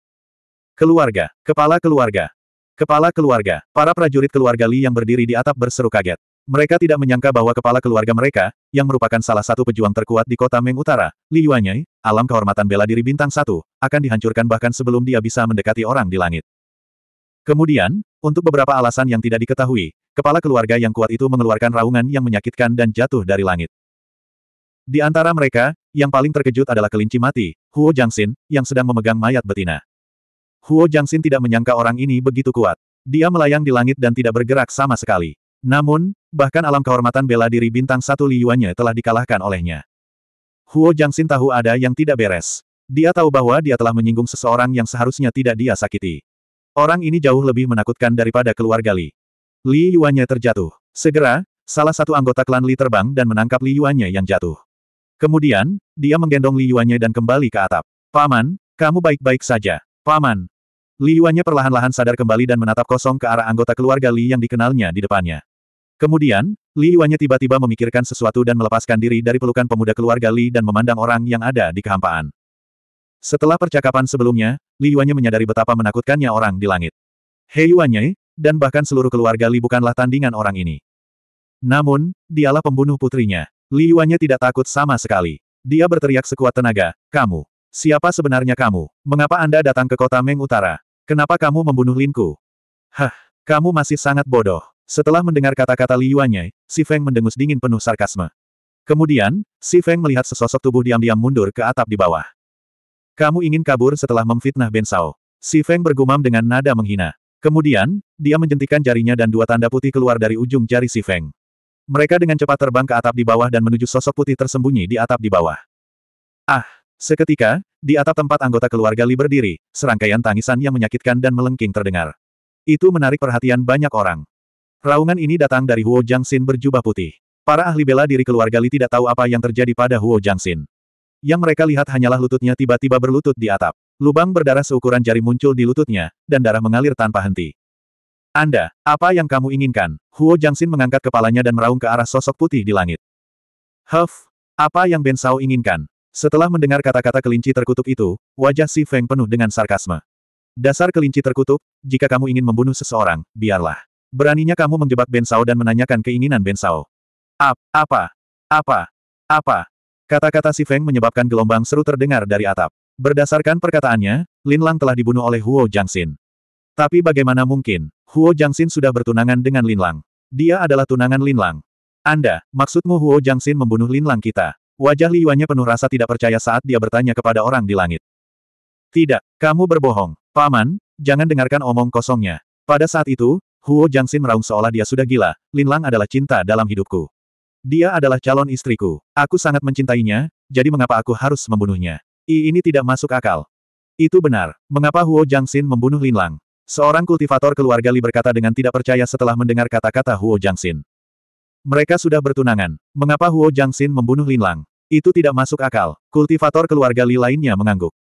Speaker 1: Keluarga, kepala keluarga, kepala keluarga, para prajurit keluarga Li yang berdiri di atap berseru kaget. Mereka tidak menyangka bahwa kepala keluarga mereka, yang merupakan salah satu pejuang terkuat di kota Meng Utara, Li Yuanye, alam kehormatan bela diri bintang satu, akan dihancurkan bahkan sebelum dia bisa mendekati orang di langit. Kemudian, untuk beberapa alasan yang tidak diketahui, kepala keluarga yang kuat itu mengeluarkan raungan yang menyakitkan dan jatuh dari langit. Di antara mereka, yang paling terkejut adalah kelinci mati, Huo Jiangxin, yang sedang memegang mayat betina. Huo Jiangxin tidak menyangka orang ini begitu kuat. Dia melayang di langit dan tidak bergerak sama sekali. Namun, bahkan alam kehormatan bela diri bintang satu liuannya telah dikalahkan olehnya. Huo Jiangxin tahu ada yang tidak beres. Dia tahu bahwa dia telah menyinggung seseorang yang seharusnya tidak dia sakiti. Orang ini jauh lebih menakutkan daripada keluarga Li. Li Yuannya terjatuh. Segera, salah satu anggota klan Li terbang dan menangkap Li Yuannya yang jatuh. Kemudian, dia menggendong Li Yuanye dan kembali ke atap. Paman, kamu baik-baik saja. Paman. Li Yuanye perlahan-lahan sadar kembali dan menatap kosong ke arah anggota keluarga Li yang dikenalnya di depannya. Kemudian, Li Yuanye tiba-tiba memikirkan sesuatu dan melepaskan diri dari pelukan pemuda keluarga Li dan memandang orang yang ada di kehampaan. Setelah percakapan sebelumnya, Li Yuanye menyadari betapa menakutkannya orang di langit. Hei Yuanye dan bahkan seluruh keluarga Li bukanlah tandingan orang ini. Namun, dialah pembunuh putrinya. Li Yuannya tidak takut sama sekali. Dia berteriak sekuat tenaga, kamu. Siapa sebenarnya kamu? Mengapa Anda datang ke kota Meng Utara? Kenapa kamu membunuh Linku? Hah, kamu masih sangat bodoh. Setelah mendengar kata-kata Li Yuannya, Si Feng mendengus dingin penuh sarkasme. Kemudian, Si Feng melihat sesosok tubuh diam-diam mundur ke atap di bawah. Kamu ingin kabur setelah memfitnah Ben Sao. Si Feng bergumam dengan nada menghina. Kemudian, dia menjentikan jarinya dan dua tanda putih keluar dari ujung jari Si Feng. Mereka dengan cepat terbang ke atap di bawah dan menuju sosok putih tersembunyi di atap di bawah. Ah! Seketika, di atap tempat anggota keluarga Li berdiri, serangkaian tangisan yang menyakitkan dan melengking terdengar. Itu menarik perhatian banyak orang. Raungan ini datang dari Huo Jiangxin berjubah putih. Para ahli bela diri keluarga Li tidak tahu apa yang terjadi pada Huo Jiangxin. Yang mereka lihat hanyalah lututnya tiba-tiba berlutut di atap. Lubang berdarah seukuran jari muncul di lututnya, dan darah mengalir tanpa henti. Anda, apa yang kamu inginkan? Huo Jiangxin mengangkat kepalanya dan meraung ke arah sosok putih di langit. Huff, apa yang Ben Sao inginkan? Setelah mendengar kata-kata kelinci terkutuk itu, wajah Si Feng penuh dengan sarkasme. Dasar kelinci terkutuk, jika kamu ingin membunuh seseorang, biarlah. Beraninya kamu menjebak Ben Sao dan menanyakan keinginan Ben Sao. Ap, apa? Apa? Apa? Kata-kata Si Feng menyebabkan gelombang seru terdengar dari atap. Berdasarkan perkataannya, Lin Lang telah dibunuh oleh Huo Jiangxin. Tapi bagaimana mungkin, Huo Jiangxin sudah bertunangan dengan Linlang? Dia adalah tunangan Linlang. Anda, maksudmu Huo Jiangxin membunuh Linlang kita? Wajah Liyuannya penuh rasa tidak percaya saat dia bertanya kepada orang di langit. Tidak, kamu berbohong. Paman, jangan dengarkan omong kosongnya. Pada saat itu, Huo Jiangxin meraung seolah dia sudah gila, Linlang adalah cinta dalam hidupku. Dia adalah calon istriku. Aku sangat mencintainya, jadi mengapa aku harus membunuhnya? I ini tidak masuk akal. Itu benar. Mengapa Huo Jiangxin membunuh Linlang? Seorang kultivator keluarga Li berkata dengan tidak percaya setelah mendengar kata-kata Huo Jiangxin. Mereka sudah bertunangan. Mengapa Huo Jiangxin membunuh Lin Lang? Itu tidak masuk akal. Kultivator keluarga Li lainnya mengangguk.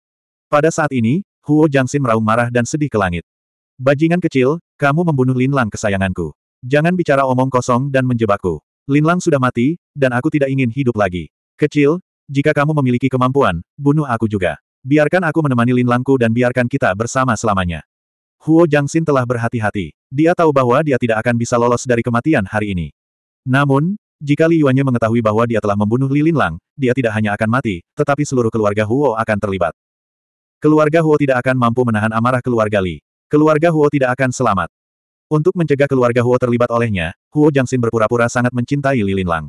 Speaker 1: Pada saat ini, Huo Jiangxin meraung marah dan sedih ke langit. Bajingan kecil, kamu membunuh Lin Lang kesayanganku. Jangan bicara omong kosong dan menjebakku. Lin Lang sudah mati, dan aku tidak ingin hidup lagi. Kecil, jika kamu memiliki kemampuan, bunuh aku juga. Biarkan aku menemani Lin Langku dan biarkan kita bersama selamanya. Huo Jiangxin telah berhati-hati. Dia tahu bahwa dia tidak akan bisa lolos dari kematian hari ini. Namun, jika Li Yuannya mengetahui bahwa dia telah membunuh Li Linlang, dia tidak hanya akan mati, tetapi seluruh keluarga Huo akan terlibat. Keluarga Huo tidak akan mampu menahan amarah keluarga Li. Keluarga Huo tidak akan selamat. Untuk mencegah keluarga Huo terlibat olehnya, Huo Jiangxin berpura-pura sangat mencintai Li Linlang.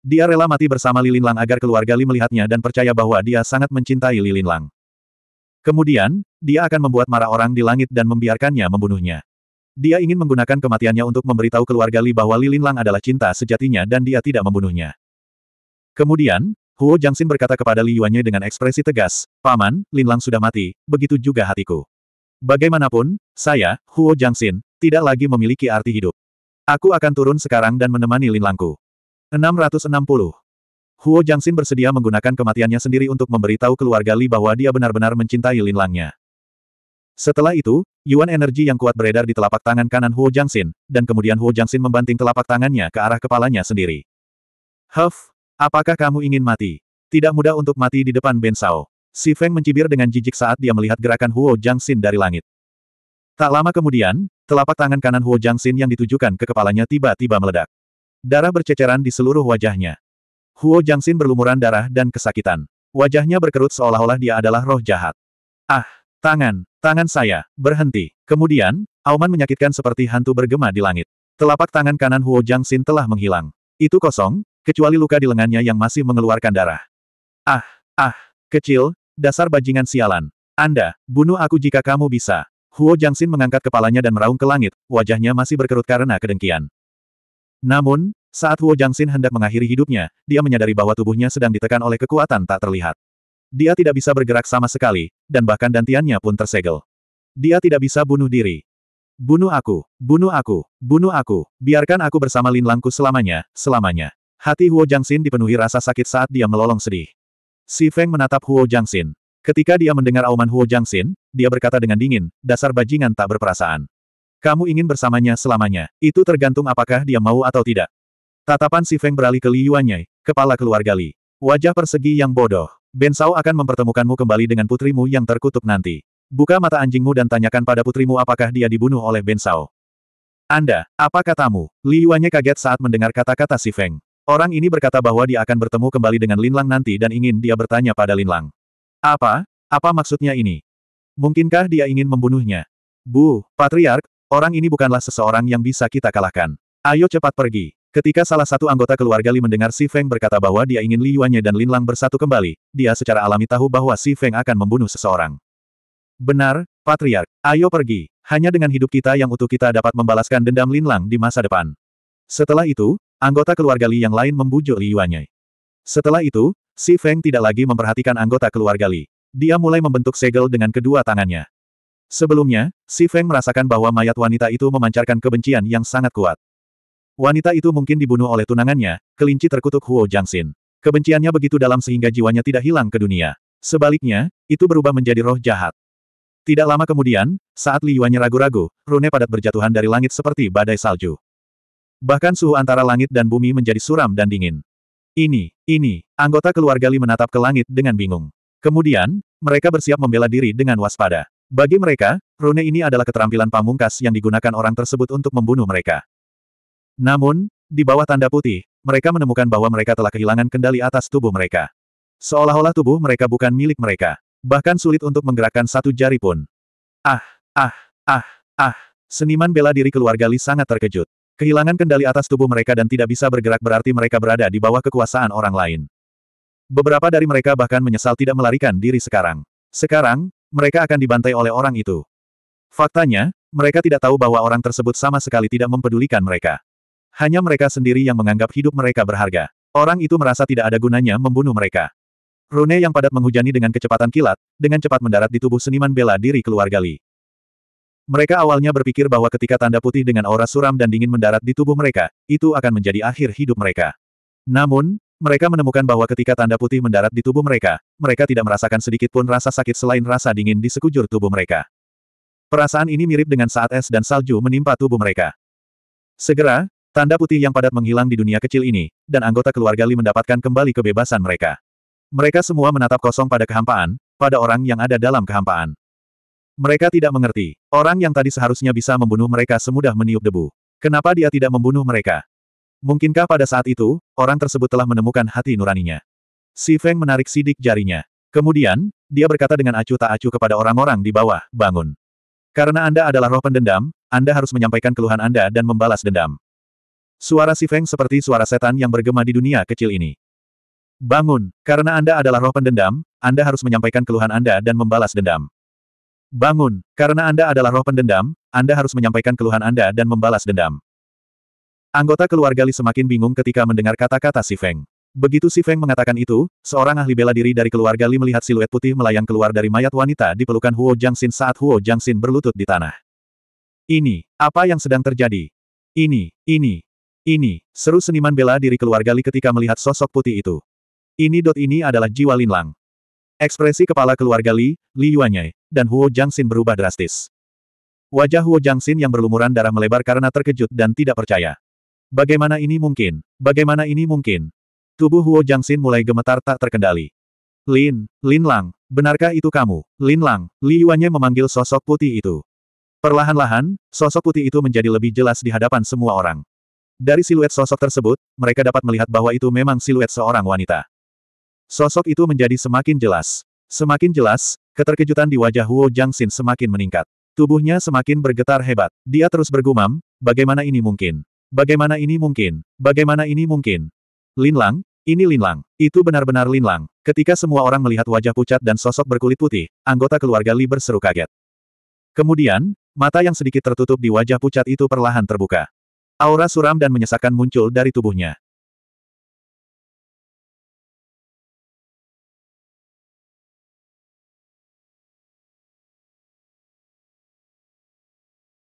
Speaker 1: Dia rela mati bersama Li Linlang agar keluarga Li melihatnya dan percaya bahwa dia sangat mencintai Li Linlang. Kemudian, dia akan membuat marah orang di langit dan membiarkannya membunuhnya. Dia ingin menggunakan kematiannya untuk memberitahu keluarga Li bahwa Lin Lang adalah cinta sejatinya dan dia tidak membunuhnya. Kemudian, Huo Jiangxin berkata kepada Li Yuanye dengan ekspresi tegas, Paman, Lin Lang sudah mati, begitu juga hatiku. Bagaimanapun, saya, Huo Jiangxin, tidak lagi memiliki arti hidup. Aku akan turun sekarang dan menemani Lin Langku. 660. Huo Jiangxin bersedia menggunakan kematiannya sendiri untuk memberitahu keluarga Li bahwa dia benar-benar mencintai Lin Langnya. Setelah itu, Yuan energi yang kuat beredar di telapak tangan kanan Huo Jiangxin, dan kemudian Huo Jiangxin membanting telapak tangannya ke arah kepalanya sendiri. Huff, apakah kamu ingin mati? Tidak mudah untuk mati di depan Ben Sao. Si Feng mencibir dengan jijik saat dia melihat gerakan Huo Jiangxin dari langit. Tak lama kemudian, telapak tangan kanan Huo Jiangxin yang ditujukan ke kepalanya tiba-tiba meledak. Darah berceceran di seluruh wajahnya. Huo Jiangxin berlumuran darah dan kesakitan. Wajahnya berkerut seolah-olah dia adalah roh jahat. Ah, tangan, tangan saya, berhenti. Kemudian, auman menyakitkan seperti hantu bergema di langit. Telapak tangan kanan Huo Jiangxin telah menghilang. Itu kosong, kecuali luka di lengannya yang masih mengeluarkan darah. Ah, ah, kecil, dasar bajingan sialan. Anda, bunuh aku jika kamu bisa. Huo Jiangxin mengangkat kepalanya dan meraung ke langit, wajahnya masih berkerut karena kedengkian. Namun, saat Huo Jiangxin hendak mengakhiri hidupnya, dia menyadari bahwa tubuhnya sedang ditekan oleh kekuatan tak terlihat. Dia tidak bisa bergerak sama sekali, dan bahkan dantiannya pun tersegel. Dia tidak bisa bunuh diri. Bunuh aku, bunuh aku, bunuh aku, biarkan aku bersama Lin Langku selamanya, selamanya. Hati Huo Jiangxin dipenuhi rasa sakit saat dia melolong sedih. Si Feng menatap Huo Jiangxin. Ketika dia mendengar auman Huo Jiangxin, dia berkata dengan dingin, dasar bajingan tak berperasaan. Kamu ingin bersamanya selamanya, itu tergantung apakah dia mau atau tidak. Tatapan si Feng beralih ke Li Yuanyai, kepala keluarga Li. Wajah persegi yang bodoh. Ben Sao akan mempertemukanmu kembali dengan putrimu yang terkutuk nanti. Buka mata anjingmu dan tanyakan pada putrimu apakah dia dibunuh oleh Ben Sao. Anda, apa katamu? Li Yuanyai kaget saat mendengar kata-kata si Feng. Orang ini berkata bahwa dia akan bertemu kembali dengan Lin Lang nanti dan ingin dia bertanya pada Lin Lang. Apa? Apa maksudnya ini? Mungkinkah dia ingin membunuhnya? Bu, Patriark, orang ini bukanlah seseorang yang bisa kita kalahkan. Ayo cepat pergi. Ketika salah satu anggota keluarga Li mendengar Si Feng berkata bahwa dia ingin Li Yuanye dan Lin Lang bersatu kembali, dia secara alami tahu bahwa Si Feng akan membunuh seseorang. Benar, Patriark, ayo pergi. Hanya dengan hidup kita yang utuh kita dapat membalaskan dendam Lin Lang di masa depan. Setelah itu, anggota keluarga Li yang lain membujuk Li Yuanye. Setelah itu, Si Feng tidak lagi memperhatikan anggota keluarga Li. Dia mulai membentuk segel dengan kedua tangannya. Sebelumnya, Si Feng merasakan bahwa mayat wanita itu memancarkan kebencian yang sangat kuat. Wanita itu mungkin dibunuh oleh tunangannya, kelinci terkutuk Huo Jiangxin. Kebenciannya begitu dalam sehingga jiwanya tidak hilang ke dunia. Sebaliknya, itu berubah menjadi roh jahat. Tidak lama kemudian, saat Li Yuan ragu-ragu, rune padat berjatuhan dari langit seperti badai salju. Bahkan suhu antara langit dan bumi menjadi suram dan dingin. Ini, ini, anggota keluarga Li menatap ke langit dengan bingung. Kemudian, mereka bersiap membela diri dengan waspada. Bagi mereka, rune ini adalah keterampilan pamungkas yang digunakan orang tersebut untuk membunuh mereka. Namun, di bawah tanda putih, mereka menemukan bahwa mereka telah kehilangan kendali atas tubuh mereka. Seolah-olah tubuh mereka bukan milik mereka. Bahkan sulit untuk menggerakkan satu jari pun. Ah, ah, ah, ah. Seniman bela diri keluarga Li sangat terkejut. Kehilangan kendali atas tubuh mereka dan tidak bisa bergerak berarti mereka berada di bawah kekuasaan orang lain. Beberapa dari mereka bahkan menyesal tidak melarikan diri sekarang. Sekarang, mereka akan dibantai oleh orang itu. Faktanya, mereka tidak tahu bahwa orang tersebut sama sekali tidak mempedulikan mereka. Hanya mereka sendiri yang menganggap hidup mereka berharga. Orang itu merasa tidak ada gunanya membunuh mereka. Rune yang padat menghujani dengan kecepatan kilat, dengan cepat mendarat di tubuh seniman bela diri keluarga Li. Mereka awalnya berpikir bahwa ketika tanda putih dengan aura suram dan dingin mendarat di tubuh mereka, itu akan menjadi akhir hidup mereka. Namun, mereka menemukan bahwa ketika tanda putih mendarat di tubuh mereka, mereka tidak merasakan sedikit pun rasa sakit selain rasa dingin di sekujur tubuh mereka. Perasaan ini mirip dengan saat es dan salju menimpa tubuh mereka. Segera, Tanda putih yang padat menghilang di dunia kecil ini, dan anggota keluarga Li mendapatkan kembali kebebasan mereka. Mereka semua menatap kosong pada kehampaan, pada orang yang ada dalam kehampaan. Mereka tidak mengerti. Orang yang tadi seharusnya bisa membunuh mereka semudah meniup debu. Kenapa dia tidak membunuh mereka? Mungkinkah pada saat itu, orang tersebut telah menemukan hati nuraninya? Si Feng menarik sidik jarinya. Kemudian, dia berkata dengan acuh tak acuh kepada orang-orang di bawah, bangun. Karena Anda adalah roh pendendam, Anda harus menyampaikan keluhan Anda dan membalas dendam. Suara si Feng seperti suara setan yang bergema di dunia kecil ini. Bangun, karena Anda adalah roh pendendam, Anda harus menyampaikan keluhan Anda dan membalas dendam. Bangun, karena Anda adalah roh pendendam, Anda harus menyampaikan keluhan Anda dan membalas dendam. Anggota keluarga Li semakin bingung ketika mendengar kata-kata si Feng. Begitu si Feng mengatakan itu, seorang ahli bela diri dari keluarga Li melihat siluet putih melayang keluar dari mayat wanita di pelukan Huo Jiangxin saat Huo Jiangxin berlutut di tanah. Ini, apa yang sedang terjadi? Ini, ini, ini, seru seniman bela diri keluarga Li ketika melihat sosok putih itu. Ini dot ini adalah jiwa Linlang. Ekspresi kepala keluarga Li, Li Yuanyai, dan Huo Jiangxin berubah drastis. Wajah Huo Jiangxin yang berlumuran darah melebar karena terkejut dan tidak percaya. Bagaimana ini mungkin? Bagaimana ini mungkin? Tubuh Huo Jiangxin mulai gemetar tak terkendali. Lin, Lin Lang, benarkah itu kamu? Lin Lang, Li Yuanyai memanggil sosok putih itu. Perlahan-lahan, sosok putih itu menjadi lebih jelas di hadapan semua orang. Dari siluet sosok tersebut, mereka dapat melihat bahwa itu memang siluet seorang wanita. Sosok itu menjadi semakin jelas. Semakin jelas, keterkejutan di wajah Huo Jiangxin semakin meningkat. Tubuhnya semakin bergetar hebat. Dia terus bergumam, bagaimana ini mungkin? Bagaimana ini mungkin? Bagaimana ini mungkin? Linlang, ini Linlang. Itu benar-benar Linlang. Ketika semua orang melihat wajah pucat dan sosok berkulit putih, anggota keluarga Li berseru kaget. Kemudian, mata yang sedikit tertutup di wajah pucat itu perlahan terbuka. Aura suram dan menyesakan muncul dari tubuhnya.